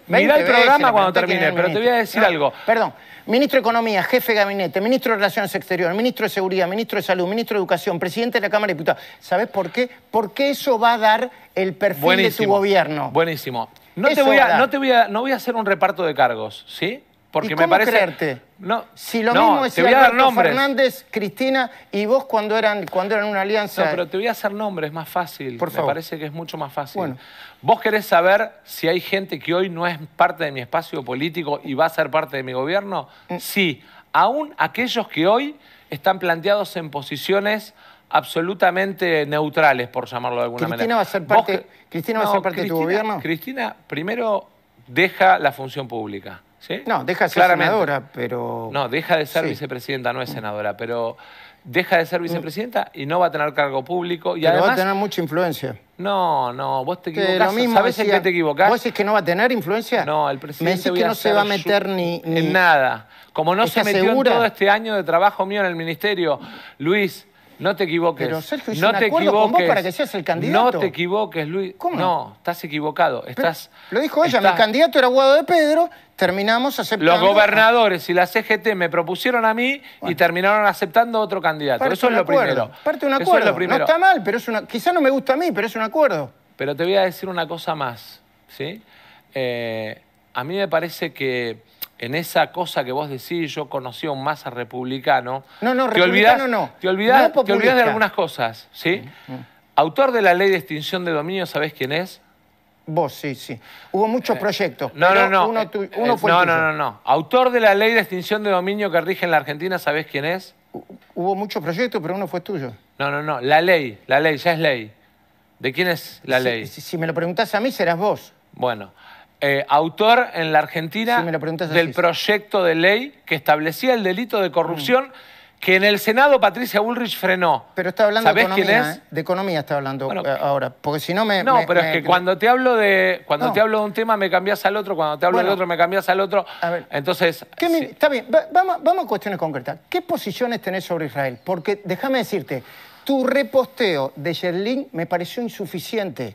Mira el programa cuando termine, pero te voy a decir algo. Perdón. Ministro de Economía, jefe de gabinete, ministro de Relaciones Exteriores, ministro de Seguridad, ministro de Salud, ministro de Educación, presidente de la Cámara de Diputados. ¿Sabés por qué? Porque eso va a dar el perfil de tu gobierno. Buenísimo. No, te voy a, no, te voy a, no voy a hacer un reparto de cargos, ¿sí? Porque me parece. No, si lo mismo es. te Fernández, Cristina y vos cuando eran, cuando una alianza. No, pero te voy a hacer nombres, es más fácil. Por favor. Me parece que es mucho más fácil. Vos querés saber si hay gente que hoy no es parte de mi espacio político y va a ser parte de mi gobierno. Mm. Sí, aún aquellos que hoy están planteados en posiciones absolutamente neutrales, por llamarlo de alguna manera. Va ¿Cristina va a ser parte de tu gobierno? Cristina, primero, deja la función pública. No, deja de ser senadora, pero... No, deja de ser vicepresidenta, no es senadora, pero deja de ser mm. vicepresidenta y no va a tener cargo público. Y va a tener mucha influencia. No, no, vos te equivocás. ¿Sabés en qué te equivocás? ¿Vos decís que no va a tener influencia? No, el presidente. Me decís que no se va a meter ni, En nada. Como no se metió en todo este año de trabajo mío en el ministerio, Luis. No te equivoques. Pero no te equivoques. para que seas el candidato. No te equivoques, Luis. ¿Cómo? No, estás equivocado. Estás, lo dijo ella, mi candidato era Guado de Pedro, terminamos aceptando... Los gobernadores y la CGT me propusieron a mí y terminaron aceptando otro candidato. Eso es lo primero. Parte un acuerdo. es lo primero. No está mal, pero es una... quizá no me gusta a mí, pero es un acuerdo. Pero te voy a decir una cosa más, ¿sí? Eh, a mí me parece que en esa cosa que vos decís, yo conocí a un masa republicano. No, no, republicano no. Te olvidás, no te olvidas de algunas cosas, ¿sí? Mm, mm. Autor de la ley de extinción de dominio, ¿sabés quién es? Vos, sí, sí. Hubo muchos eh, proyectos. no, no, no. Uno, eh, eh, fue no, no, no, no. Autor de la ley de extinción de dominio que rige en la Argentina, ¿sabés quién es? Hubo muchos proyectos, pero uno fue tuyo. No, no, no. La ley, la ley, ya es ley. ¿De quién es la ley? Si, si me lo preguntás a mí, serás vos. Bueno, eh, autor en la Argentina del proyecto de ley que establecía el delito de corrupción. Mm. Que en el Senado Patricia Bullrich frenó. Pero está hablando de economía. Es? ¿eh? De economía está hablando eh, ahora. Porque si no me. pero es que cuando te hablo de. Cuando te hablo de un tema me cambias al otro, cuando te hablo del otro me cambias al otro. Entonces. Está bien, vamos, a cuestiones concretas. ¿Qué posiciones tenés sobre Israel? Porque déjame decirte, tu reposteo de Sherlin me pareció insuficiente.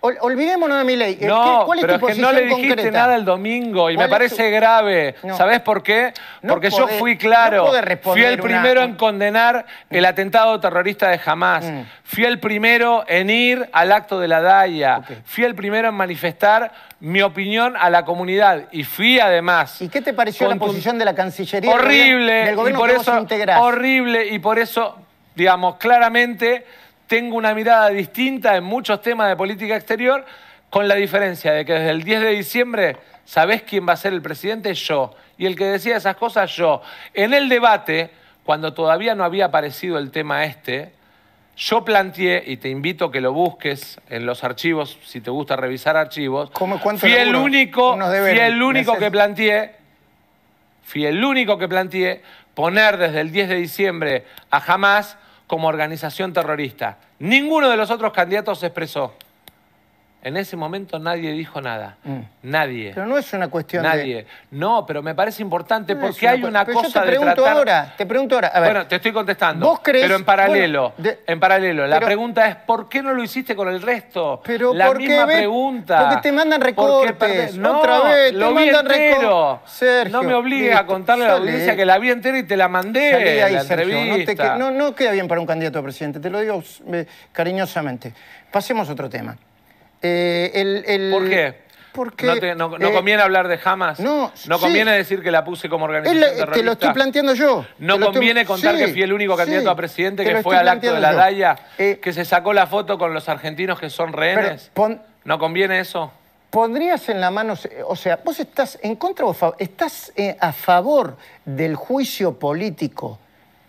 olvidémonos de mi ley. No, ¿Cuál pero es que no le dijiste nada el domingo y me parece grave. ¿Sabés por qué? Porque yo fui claro. fui el primero en condenar el mm. atentado terrorista de jamás. Mm. Fui el primero en ir al acto de la DAIA. Fui el primero en manifestar mi opinión a la comunidad. Y fui además. ¿Y qué te pareció la posición de la Cancillería? Horrible. y por eso, horrible. Y por eso, digamos, claramente tengo una mirada distinta en muchos temas de política exterior, con la diferencia de que desde el 10 de diciembre sabés quién va a ser el presidente, yo. Y el que decía esas cosas, yo. En el debate, cuando todavía no había aparecido el tema este, yo planteé, y te invito a que lo busques en los archivos, si te gusta revisar archivos, ¿Cómo, fui, el único, fui, el único, que planteé, fui el único que planteé poner desde el 10 de diciembre a jamás como organización terrorista. Ninguno de los otros candidatos se expresó. En ese momento nadie dijo nada. Mm. Nadie. Pero no es una cuestión nadie. de... Nadie. No, pero me parece importante porque hay una pero cosa yo te pregunto ahora, te pregunto ahora. ver, bueno, te estoy contestando. ¿Vos crees... Pero en paralelo, en paralelo. La pregunta es, ¿por qué no lo hiciste con el resto? Pero la misma pregunta. Porque te mandan recortes. No, otra vez, lo te entero. Sergio, no me obligues a contarle a la audiencia que la vi entera y te la mandé no, no queda bien para un candidato a presidente, te lo digo eh, cariñosamente. Pasemos a otro tema. Eh, ¿Por qué? no, eh, conviene hablar de Hamas. No, no conviene decir que la puse como organización eh, Te lo estoy planteando yo. No conviene contar que fui el único candidato a presidente que fue al acto de la DAIA, que se sacó la foto con los argentinos que son rehenes. ¿No conviene eso? ¿Pondrías en la mano, o sea, vos estás en contra o estás a favor del juicio político,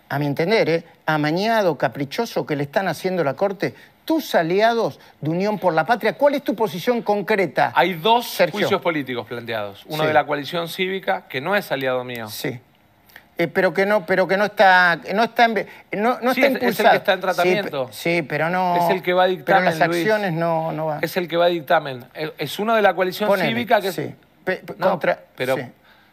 a mi entender, amañado, caprichoso que le están haciendo la Corte tus aliados de Unión por la Patria. ¿Cuál es tu posición concreta? Hay dos juicios políticos planteados. Uno de la coalición cívica, que no es aliado mío. Sí. Eh, pero que no, pero que no está, no está, no, está es, el que está en tratamiento. Sí, pero no. Es el que va a dictamen. Pero las acciones no, no Es el que va a dictamen. Es uno de la coalición cívica que. Sí. pero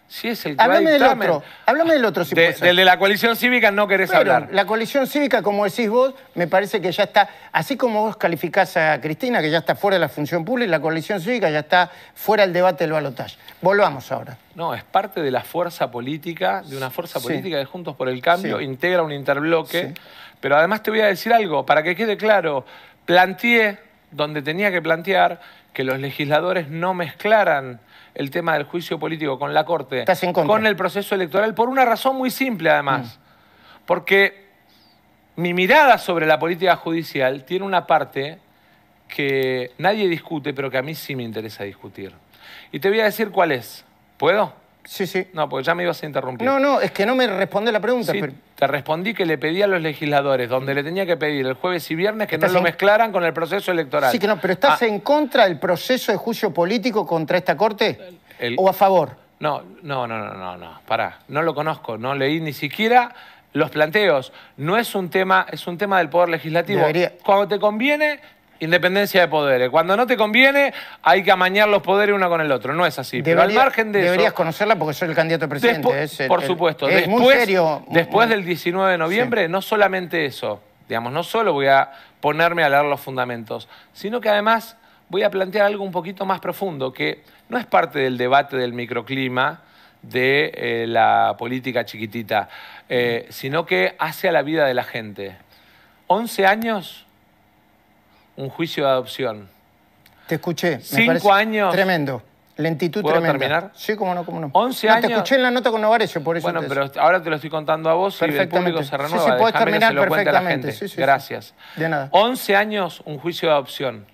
Sí, es el Háblame del otro. Háblame del otro, si de, puedes. de la coalición cívica no querés hablar. La coalición cívica, como decís vos, me parece que ya está, así como vos calificás a Cristina, que ya está fuera de la función pública, la coalición cívica ya está fuera del debate del balotaje. Volvamos ahora. No, es parte de la fuerza política, de una fuerza política de Juntos por el Cambio, integra un interbloque. Pero además te voy a decir algo, para que quede claro, planteé donde tenía que plantear que los legisladores no mezclaran el tema del juicio político con la Corte, con el proceso electoral, por una razón muy simple además. Mm. Porque mi mirada sobre la política judicial tiene una parte que nadie discute, pero que a mí sí me interesa discutir. Y te voy a decir cuál es. ¿Puedo? Sí, sí. No, porque ya me ibas a interrumpir. No, no, es que no me responde la pregunta. Te respondí que le pedí a los legisladores, donde le tenía que pedir el jueves y viernes, que no lo mezclaran con el proceso electoral. Sí, que no, pero ¿estás ah. en contra del proceso de juicio político contra esta Corte? ¿O a favor? No, no, no, no, no, no, pará. No lo conozco, no leí ni siquiera los planteos. No es un tema, es un tema del poder legislativo. Cuando te conviene, Independencia de poderes. Cuando no te conviene, hay que amañar los poderes uno con el otro. No es así. Pero al margen de deberías conocerla porque soy el candidato a presidente. por supuesto. Es después, muy serio. Después del 19 de noviembre, no solamente eso. Digamos, no solo voy a ponerme a leer los fundamentos, sino que además voy a plantear algo un poquito más profundo, que no es parte del debate del microclima de eh, la política chiquitita, eh, sino que hace a la vida de la gente. 11 años un juicio de adopción. Te escuché. Cinco años. Tremendo. Lentitud ¿Puedo tremenda. terminar? Sí, cómo no, cómo no. 11 años. Te escuché en la nota con Novarecio, por eso. Bueno, pero ahora te lo estoy contando a vos y el público se renueva. Sí, sí, podés terminar perfectamente. Sí, sí, Gracias. De nada. Once años, un juicio de adopción.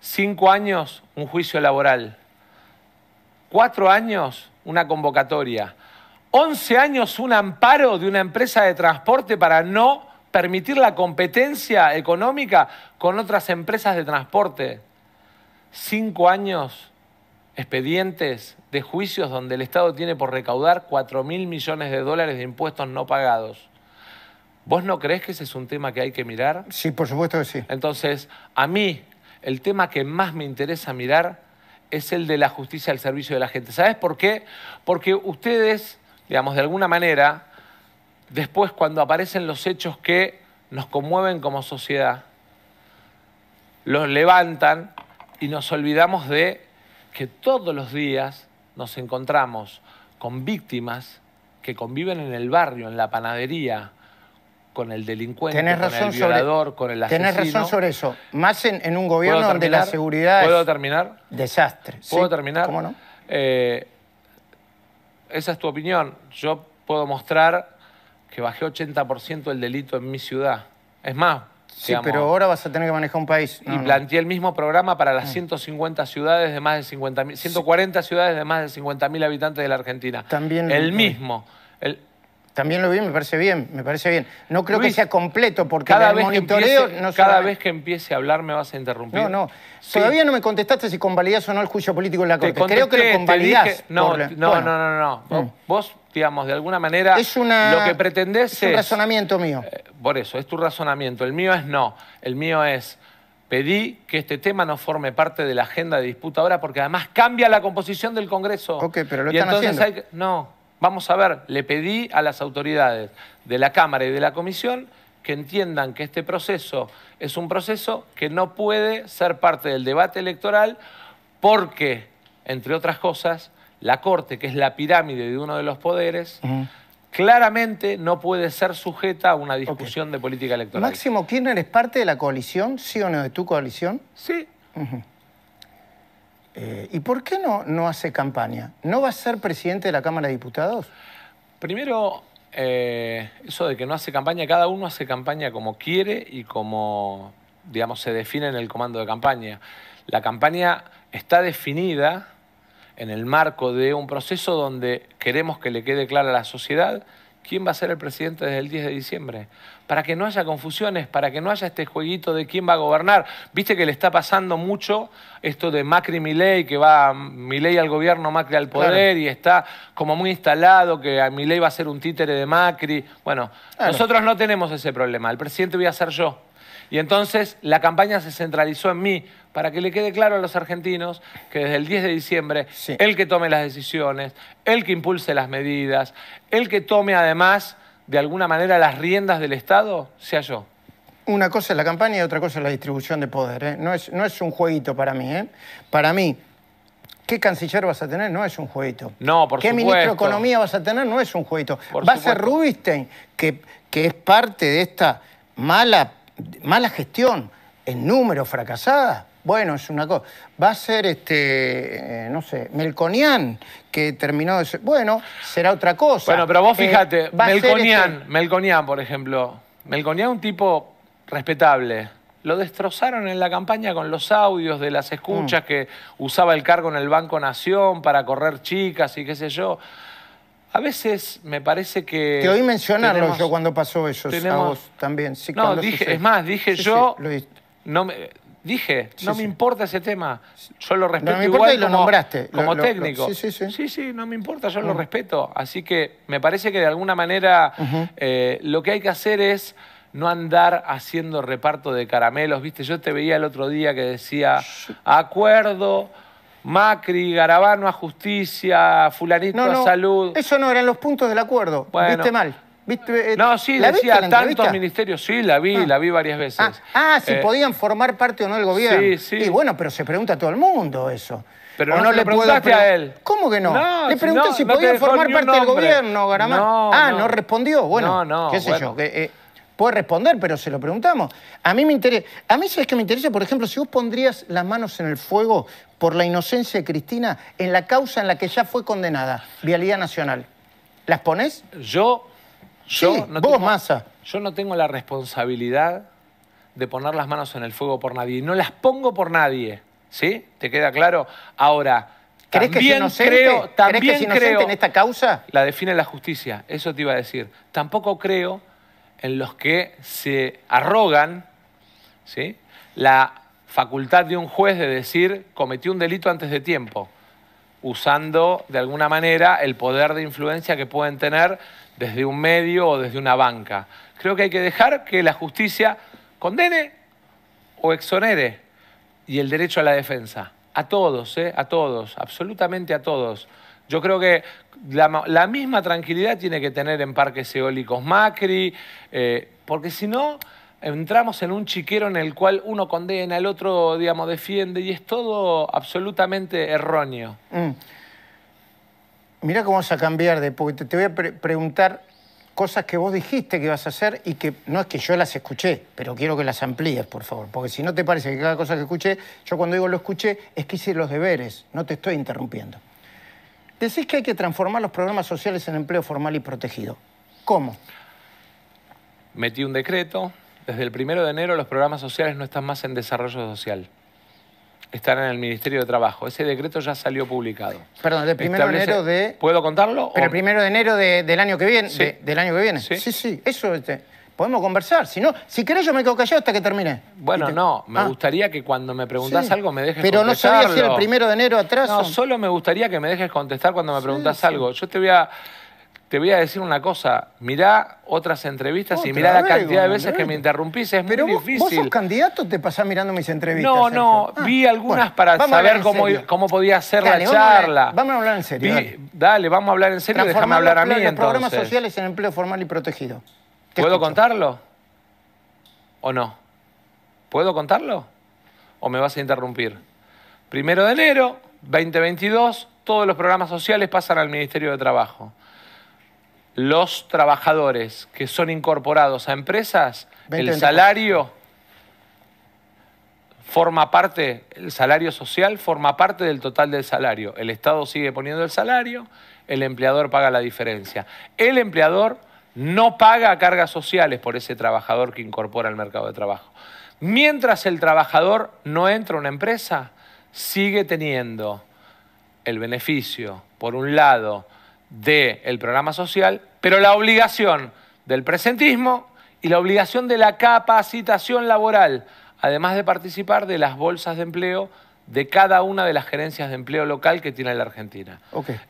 Cinco años, un juicio laboral. Cuatro años, una convocatoria. Once años, un amparo de una empresa de transporte para no permitir la competencia económica con otras empresas de transporte. Cinco años expedientes de juicios donde el Estado tiene por recaudar 4.000 mil millones de dólares de impuestos no pagados. ¿Vos no crees que ese es un tema que hay que mirar? Sí, por supuesto que sí. Entonces, a mí, el tema que más me interesa mirar es el de la justicia al servicio de la gente. ¿Sabes por qué? Porque ustedes, digamos, de alguna manera, después cuando aparecen los hechos que nos conmueven como sociedad, los levantan y nos olvidamos de que todos los días nos encontramos con víctimas que conviven en el barrio, en la panadería, con el delincuente, con el violador, con el asesino. Tenés razón sobre eso. Más en, un gobierno donde la seguridad ¿Puedo terminar? desastre. ¿Puedo terminar? ¿Cómo no? Eh, esa es tu opinión. Yo puedo mostrar que bajé 80% el delito en mi ciudad. Es más, Sí, pero ahora vas a tener que manejar un país. y planteé el mismo programa para las 150 mm. ciudades de más de 50 140 ciudades de más de 50.000 habitantes de la Argentina. También. El mismo. También lo vi, me parece bien, me parece bien. No creo que sea completo porque cada vez monitoreo empiece, no Cada vez que empiece a hablar me vas a interrumpir. No, no. Todavía no me contestaste si convalidás o no el juicio político en la Corte. creo que lo convalidás. no, no, no, no, mm. no, Vos, digamos, de alguna manera una, lo que pretendés es... un razonamiento mío. Eh, por eso, es tu razonamiento. El mío es no. El mío es pedí que este tema no forme parte de la agenda de disputa ahora porque además cambia la composición del Congreso. Ok, pero lo están haciendo. Hay que, no. Vamos a ver, le pedí a las autoridades de la Cámara y de la Comisión que entiendan que este proceso es un proceso que no puede ser parte del debate electoral porque, entre otras cosas, la Corte, que es la pirámide de uno de los poderes, claramente no puede ser sujeta a una discusión de política electoral. Máximo Kirchner es parte de la coalición, sí o no, de tu coalición. Sí. Eh, ¿Y por qué no, no hace campaña? ¿No va a ser presidente de la Cámara de Diputados? Primero, eh, eso de que no hace campaña, cada uno hace campaña como quiere y como, digamos, se define en el comando de campaña. La campaña está definida en el marco de un proceso donde queremos que le quede clara a la sociedad quién va a ser el presidente desde el 10 de diciembre, para que no haya confusiones, para que no haya este jueguito de quién va a gobernar. Viste que le está pasando mucho esto de Macri Milei, que va ley al gobierno, Macri al poder, y está como muy instalado que ley va a ser un títere de Macri. Bueno, nosotros no tenemos ese problema, el presidente voy a ser yo. Y entonces la campaña se centralizó en mí, para que le quede claro a los argentinos que desde el 10 de diciembre, el que tome las decisiones, el que impulse las medidas, el que tome además, de alguna manera, las riendas del Estado, sea yo. Una cosa es la campaña y otra cosa es la distribución de poder. ¿eh? No, es, no es un jueguito para mí. ¿eh? Para mí, ¿Qué canciller vas a tener? No es un jueguito. No, por ¿Qué ministro de Economía vas a tener? No es un jueguito. Va a ser Rubinstein, que, que es parte de esta mala mala gestión, en número fracasada, bueno, es una cosa. Va a ser este, eh, no sé, Melconian, que terminó de ser. Bueno, será otra cosa. Bueno, pero vos eh, fíjate, este Melconian, por ejemplo. Melconian, un tipo respetable. Lo destrozaron en la campaña con los audios de las escuchas mm. que usaba el cargo en el Banco Nación para correr chicas y qué sé yo. A veces me parece que... Te oí mencionarlo yo cuando pasó eso tenemos, a vos también. no, dije, es más, dije yo... no me, dije, no me importa ese tema, yo lo respeto igual y lo nombraste. como técnico. Sí sí, sí, sí. sí, no me importa, yo lo mm. respeto. Así que me parece que de alguna manera eh, lo que hay que hacer es no andar haciendo reparto de caramelos, ¿viste? Yo te veía el otro día que decía, acuerdo Macri, Garabano a justicia, fulanito a salud. Eso no eran los puntos del acuerdo. Viste mal. ¿Viste? Eh, no, sí, decía tantos ministerios, sí, la vi, ah. la vi varias veces. Ah, ah si eh, podían formar parte o no del gobierno. Sí, sí. Y bueno, pero se pregunta a todo el mundo eso. Pero no, le preguntaste a él. ¿Cómo que no? le pregunté si podían formar parte del gobierno, Garabano. ah, no. respondió. Bueno, qué sé yo. Que, eh, puede responder, pero se lo preguntamos. A mí me interesa. A mí, es que me interesa, por ejemplo, si vos pondrías las manos en el fuego por la inocencia de Cristina en la causa en la que ya fue condenada, Vialidad Nacional. ¿Las pones? Yo, yo no vos, tengo, masa. Yo no tengo la responsabilidad de poner las manos en el fuego por nadie. Y no las pongo por nadie. ¿Sí? ¿Te queda claro? Ahora. ¿Crees que es inocente? ¿Crees que inocente en esta causa? La define la justicia, eso te iba a decir. Tampoco creo en los que se arrogan ¿sí? la facultad de un juez de decir cometió un delito antes de tiempo, usando de alguna manera el poder de influencia que pueden tener desde un medio o desde una banca. Creo que hay que dejar que la justicia condene o exonere y el derecho a la defensa. A todos, ¿eh? a todos, absolutamente a todos. Yo creo que la, misma tranquilidad tiene que tener en parques eólicos Macri, eh, porque si no, entramos en un chiquero en el cual uno condena, el otro, digamos, defiende, y es todo absolutamente erróneo. Mira, mm. Mirá cómo vas a cambiar de... Porque te voy a preguntar cosas que vos dijiste que vas a hacer y que no es que yo las escuché, pero quiero que las amplíes, por favor. Porque si no te parece que cada cosa que escuché, yo cuando digo lo escuché, es que hice los deberes, no te estoy interrumpiendo. Decís que hay que transformar los programas sociales en empleo formal y protegido. ¿Cómo? Metí un decreto desde el primero de enero los programas sociales no están más en desarrollo social. Están en el Ministerio de Trabajo. Ese decreto ya salió publicado. Perdón, del primero de enero de. ¿Puedo contarlo? Pero el primero de enero del año que viene. Sí. del año que viene. Sí, sí, eso. Este, podemos conversar. Si no, si querés yo me quedo callado hasta que termine. Bueno, no, me ah. gustaría que cuando me preguntás algo me dejes Pero no sabía si era el primero de enero atrás. No, solo me gustaría que me dejes contestar cuando me preguntás algo. Yo te voy a te voy a decir una cosa, mirá otras entrevistas y mirá la cantidad de veces que me interrumpís, es muy difícil. Vos sos candidato, te pasás mirando mis entrevistas. No, no, ah, vi algunas para saber cómo, cómo, podía ser la charla. Vamos a, hablar en serio. dale. vamos a hablar en serio, déjame hablar a mí los programas sociales en empleo formal y protegido. ¿Puedo contarlo? ¿O no? ¿Puedo contarlo? ¿O me vas a interrumpir? Primero de enero, 2022, todos los programas sociales pasan al Ministerio de Trabajo los trabajadores que son incorporados a empresas, el salario forma parte, el salario social forma parte del total del salario. El Estado sigue poniendo el salario, el empleador paga la diferencia. El empleador no paga cargas sociales por ese trabajador que incorpora al mercado de trabajo. Mientras el trabajador no entra a una empresa, sigue teniendo el beneficio, por un lado, del programa social, pero la obligación del presentismo y la obligación de la capacitación laboral, además de participar de las bolsas de empleo de cada una de las gerencias de empleo local que tiene la Argentina.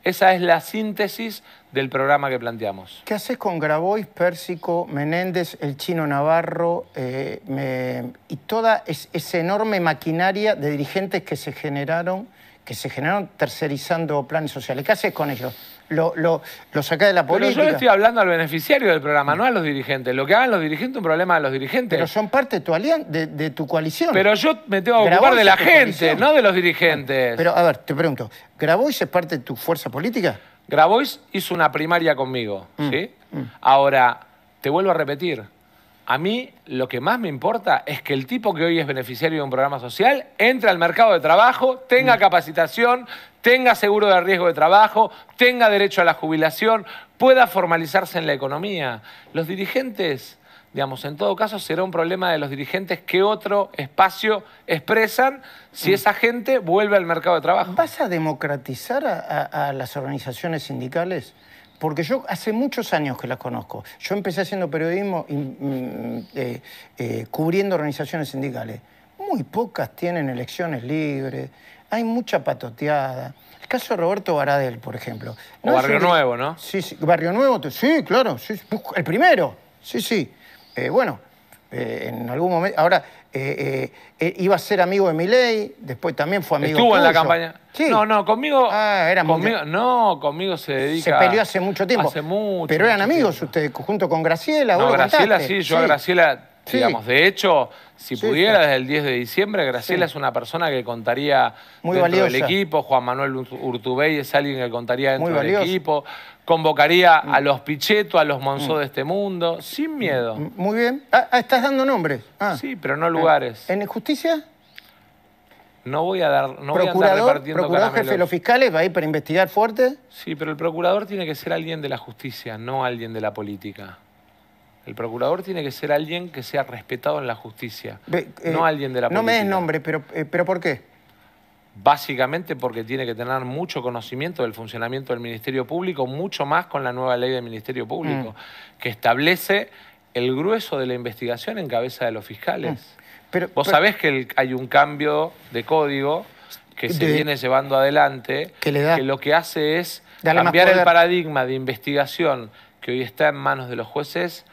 Esa es la síntesis del programa que planteamos. ¿Qué haces con Grabois, Pérsico, Menéndez, el chino Navarro eh, y toda esa enorme maquinaria de dirigentes que se generaron? que se generaron tercerizando planes sociales. ¿Qué haces con ellos? Lo, lo, de la política. Pero yo estoy hablando al beneficiario del programa, no a los dirigentes. Lo que hagan los dirigentes es un problema de los dirigentes. Pero son parte de tu, de, tu coalición. Pero yo me tengo que ocupar de la gente, no de los dirigentes. Pero a ver, te pregunto, ¿Grabois es parte de tu fuerza política? Grabois hizo una primaria conmigo, mm. ¿sí? Mm. Ahora, te vuelvo a repetir, a mí lo que más me importa es que el tipo que hoy es beneficiario de un programa social entre al mercado de trabajo, tenga mm. capacitación, tenga seguro de riesgo de trabajo, tenga derecho a la jubilación, pueda formalizarse en la economía. Los dirigentes, digamos, en todo caso será un problema de los dirigentes qué otro espacio expresan si mm. esa gente vuelve al mercado de trabajo. ¿Vas a democratizar a las organizaciones sindicales? porque yo hace muchos años que las conozco. Yo empecé haciendo periodismo mm, eh, eh, cubriendo organizaciones sindicales. Muy pocas tienen elecciones libres, hay mucha patoteada. El caso de Roberto Baradel, por ejemplo. Barrio Nuevo, ¿no? Sí, sí. Barrio Nuevo, sí, claro. Sí, el primero, sí, sí. Eh, bueno, eh, en algún momento. Ahora, eh, eh, iba a ser amigo de ley, después también fue amigo. Estuvo en la campaña. Sí. No, no, conmigo. Ah, eran conmigo, No, conmigo se dedica. Se peleó hace mucho tiempo. Hace mucho. Pero eran amigos ustedes, junto con Graciela. No, Graciela sí, yo a Graciela Digamos, de hecho, si pudiera, desde el 10 de diciembre, Graciela es una persona que contaría Muy dentro del equipo, Juan Manuel Urtubey es alguien que contaría dentro del equipo, convocaría a mm. los Pichetto, a los Monzó mm. de este mundo, sin mm. miedo. Muy bien. Ah, ah, estás dando nombres. Ah. Sí, pero no lugares. ¿En justicia? No voy a dar, no procurador, voy a procurador jefe de los fiscales va a ir para investigar fuerte? Sí, pero el procurador tiene que ser alguien de la justicia, no alguien de la política. El procurador tiene que ser alguien que sea respetado en la justicia, no eh, alguien de la policía. No me des nombre, pero, eh, pero ¿por qué? Básicamente porque tiene que tener mucho conocimiento del funcionamiento del Ministerio Público, mucho más con la nueva ley del Ministerio Público, mm. que establece el grueso de la investigación en cabeza de los fiscales. Mm. Pero, Vos sabés que hay un cambio de código que se viene llevando adelante, que, lo que hace es cambiar el paradigma de investigación que hoy está en manos de los jueces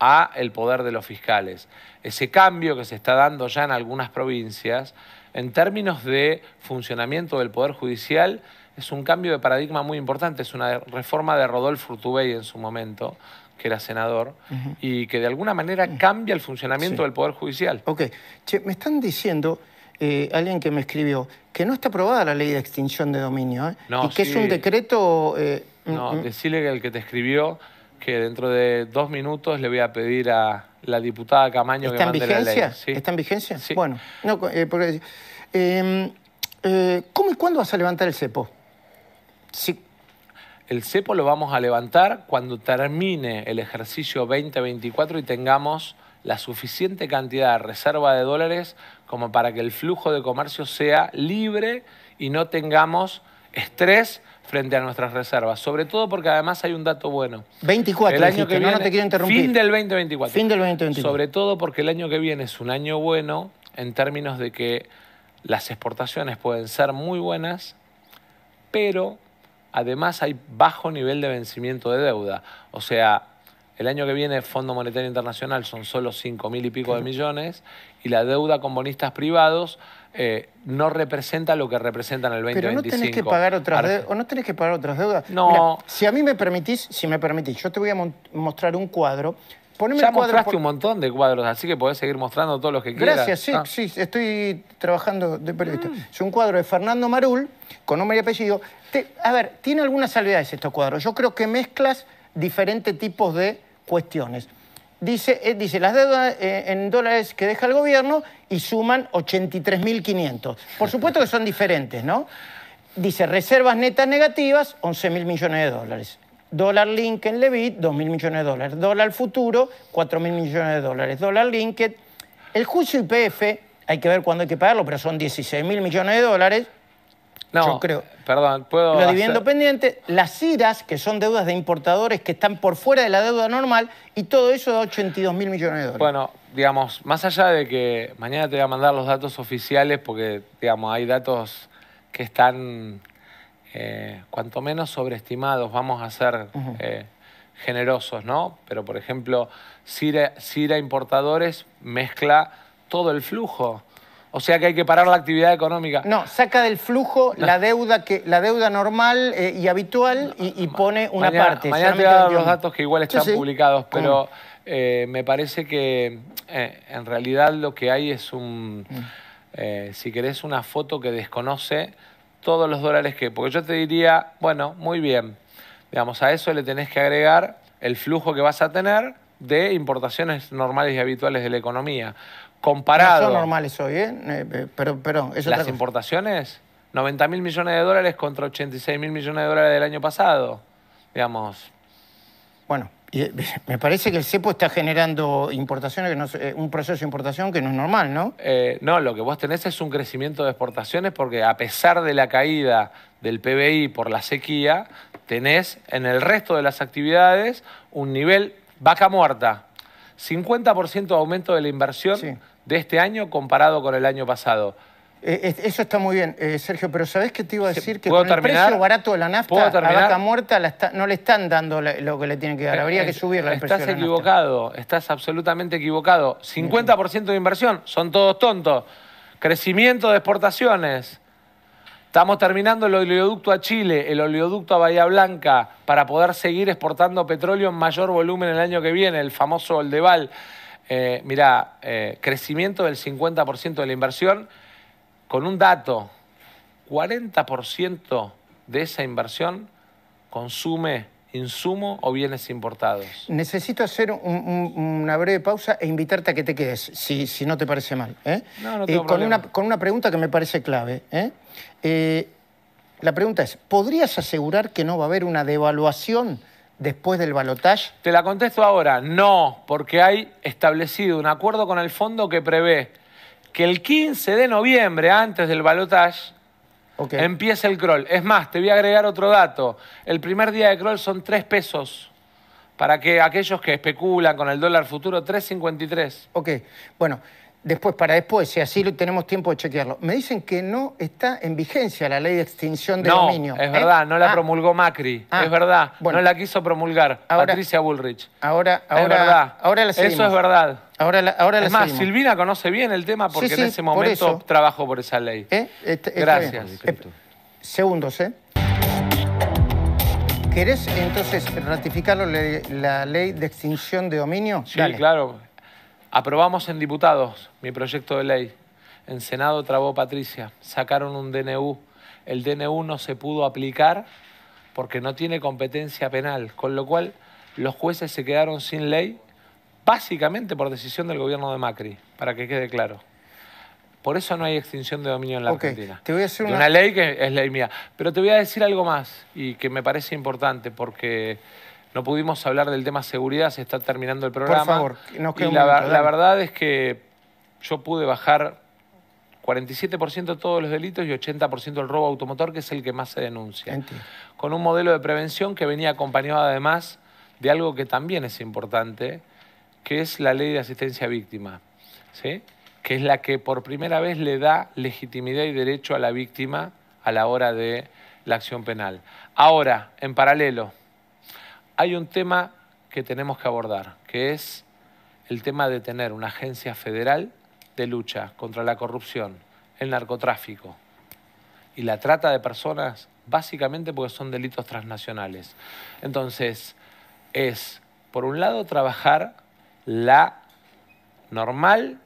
a el poder de los fiscales. Ese cambio que se está dando ya en algunas provincias, en términos de funcionamiento del Poder Judicial, es un cambio de paradigma muy importante, es una reforma de Rodolfo Urtubey en su momento, que era senador, y que de alguna manera cambia el funcionamiento del Poder Judicial. Ok. Che, me están diciendo, eh, alguien que me escribió, que no está aprobada la ley de extinción de dominio, ¿eh? y que es un decreto... Eh, no, mm, mm? decirle que el que te escribió que dentro de dos minutos le voy a pedir a la diputada Camaño que mande vigencia? la ley. ¿Está en vigencia? Bueno, eh, em, eh, ¿cómo y cuándo vas a levantar el cepo? Sí. El cepo lo vamos a levantar cuando termine el ejercicio 2024 y tengamos la suficiente cantidad de reserva de dólares como para que el flujo de comercio sea libre y no tengamos estrés frente a nuestras reservas, sobre todo porque además hay un dato bueno. 24, el año que no, te quiero interrumpir. Fin del 2024. Fin del 2024. Sobre todo porque el año que viene es un año bueno en términos de que las exportaciones pueden ser muy buenas, pero además hay bajo nivel de vencimiento de deuda. O sea, el año que viene Fondo Monetario Internacional son solo 5 mil y pico de millones y la deuda con bonistas privados eh, no representa lo que representan el 2025. Pero no tenés que pagar otras deudas. O no tenés que pagar otras deudas. No. si a mí me permitís, si me permitís, yo te voy a mostrar un cuadro. ya mostraste un montón de cuadros, así que podés seguir mostrando todos los que quieras. Gracias, sí, ah. sí, estoy trabajando de periodista. Mm. Es un cuadro de Fernando Marul, con nombre y apellido. a ver, tiene algunas salvedades estos cuadros. Yo creo que mezclas diferentes tipos de cuestiones. Eh, dice, las deudas eh, en dólares que deja el gobierno y suman 83.500. Por supuesto que son diferentes, ¿no? Dice reservas netas negativas, 11.000 millones de dólares. Dólar en Levit, 2.000 millones de dólares. Dólar futuro, 4.000 millones de dólares. Dólar linked. El juicio IPF, hay que ver cuándo hay que pagarlo, pero son 16.000 millones de dólares. No, Perdón, puedo. Lo dividendo pendiente, las IRAS, que son deudas de importadores que están por fuera de la deuda normal, y todo eso da 82 mil millones de dólares. Bueno, digamos, más allá de que mañana te voy a mandar los datos oficiales, porque, digamos, hay datos que están eh, cuanto menos sobreestimados, vamos a ser eh, generosos, ¿no? Pero, por ejemplo, Cira Importadores mezcla todo el flujo o sea que hay que parar la actividad económica. No, saca del flujo la deuda que la deuda normal eh, y habitual y, pone una parte. Mañana te voy los datos que igual están publicados, mm. pero eh, me parece que eh, en realidad lo que hay es un, mm. si querés, una foto que desconoce todos los dólares que, porque yo te diría, bueno, muy bien, digamos, a eso le tenés que agregar el flujo que vas a tener de importaciones normales y habituales de la economía comparado. No son normales hoy, ¿eh? eh, eh pero, pero... eso Las importaciones, 90 mil millones de dólares contra 86 mil millones de dólares del año pasado. Digamos. Bueno, eh, me parece que el CEPO está generando importaciones, que no un proceso de importación que no es normal, ¿no? no, lo que vos tenés es un crecimiento de exportaciones porque a pesar de la caída del PBI por la sequía, tenés en el resto de las actividades un nivel vaca muerta, 50% de aumento de la inversión de este año comparado con el año pasado. Eh, eso está muy bien, eh, Sergio, pero ¿sabés qué te iba a decir? Que el precio barato de la nafta, a vaca muerta no le están dando lo que le tienen que dar. Eh, Habría que subir la Estás equivocado, estás absolutamente equivocado. 50% de inversión, son todos tontos. Crecimiento de exportaciones, Estamos terminando el oleoducto a Chile, el oleoducto a Bahía Blanca, para poder seguir exportando petróleo en mayor volumen el año que viene, el famoso Oldeval. Eh, mirá, eh, crecimiento del 50% de la inversión, con un dato, 40% de esa inversión consume insumo o bienes importados. Necesito hacer una breve pausa e invitarte a que te quedes, si, no te parece mal. ¿eh? Eh, con, una, pregunta que me parece clave. ¿eh? la pregunta es, ¿podrías asegurar que no va a haber una devaluación después del balotaje? Te la contesto ahora, no, porque hay establecido un acuerdo con el fondo que prevé que el 15 de noviembre, antes del balotaje, Empieza el crawl. Es más, te voy a agregar otro dato. El primer día de crawl son tres pesos. Para que aquellos que especulan con el dólar futuro, 3.53. Ok, bueno, después para después, si así tenemos tiempo de chequearlo. Me dicen que no está en vigencia la ley de extinción de no, dominio. Es ¿eh? verdad, no la ah. promulgó Macri. es ah. verdad, no la quiso promulgar Patricia Bullrich. Ahora, ahora, ahora la Eso es verdad. Ahora la, ahora es más, Silvina conoce bien el tema porque en ese momento por trabajo por esa ley. Eh, este, este, Gracias. Eh, segundos, ¿eh? ¿Querés entonces ratificar la ley de extinción de dominio? Sí, claro. Aprobamos en diputados mi proyecto de ley. En Senado trabó Patricia. Sacaron un DNU. El DNU no se pudo aplicar porque no tiene competencia penal, con lo cual los jueces se quedaron sin ley básicamente por decisión del gobierno de Macri, para que quede claro. Por eso no hay extinción de dominio en la Argentina. una... ley que es ley mía. Pero te voy a decir algo más y que me parece importante porque no pudimos hablar del tema seguridad, se está terminando el programa. Por favor, nos la, verdad es que yo pude bajar 47% de todos los delitos y 80% el robo automotor, que es el que más se denuncia. Con un modelo de prevención que venía acompañado además de algo que también es importante, que es la ley de asistencia víctima, que es la que por primera vez le da legitimidad y derecho a la víctima a la hora de la acción penal. Ahora, en paralelo, hay un tema que tenemos que abordar, que es el tema de tener una agencia federal de lucha contra la corrupción, el narcotráfico y la trata de personas, básicamente porque son delitos transnacionales. Entonces, es, por un lado, trabajar la normal,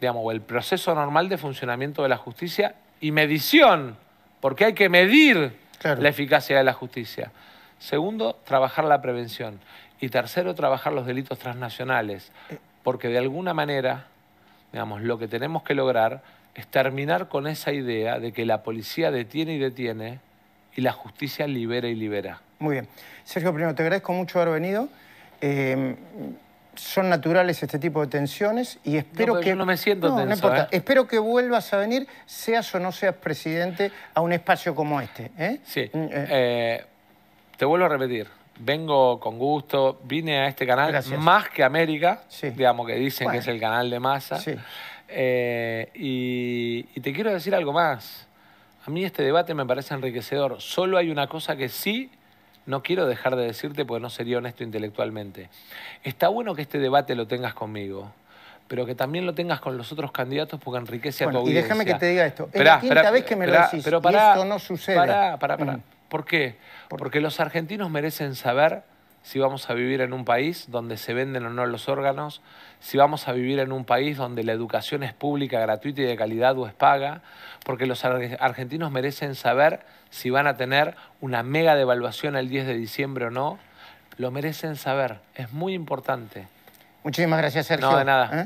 digamos, o el proceso normal de funcionamiento de la justicia y medición, porque hay que medir la eficacia de la justicia. Segundo, trabajar la prevención. Y tercero, trabajar los delitos transnacionales, eh. porque de alguna manera, digamos, lo que tenemos que lograr es terminar con esa idea de que la policía detiene y detiene y la justicia libera y libera. Muy bien. Sergio, primero, te agradezco mucho haber venido. Eh, son naturales este tipo de tensiones y espero que... no me siento ¿eh? Espero que vuelvas a venir, seas o no seas presidente, a un espacio como este. ¿eh? Sí. Mm, eh. te vuelvo a repetir. Vengo con gusto, vine a este canal más que América, digamos que dicen que es el canal de masa. y te quiero decir algo más. A mí este debate me parece enriquecedor. Solo hay una cosa que sí no quiero dejar de decirte porque no sería honesto intelectualmente. Está bueno que este debate lo tengas conmigo, pero que también lo tengas con los otros candidatos porque enriquece a tu y Y déjame que te diga esto. Es la quinta vez que me lo decís pero esto no sucede. Pará, pará, pará. Mm. ¿Por qué? Porque los argentinos merecen saber si vamos a vivir en un país donde se venden o no los órganos, si vamos a vivir en un país donde la educación es pública, gratuita y de calidad o es paga, porque los argentinos merecen saber si van a tener una mega devaluación el 10 de diciembre o no, lo merecen saber, es muy importante. Muchísimas gracias, Sergio. No, de nada. ¿Eh?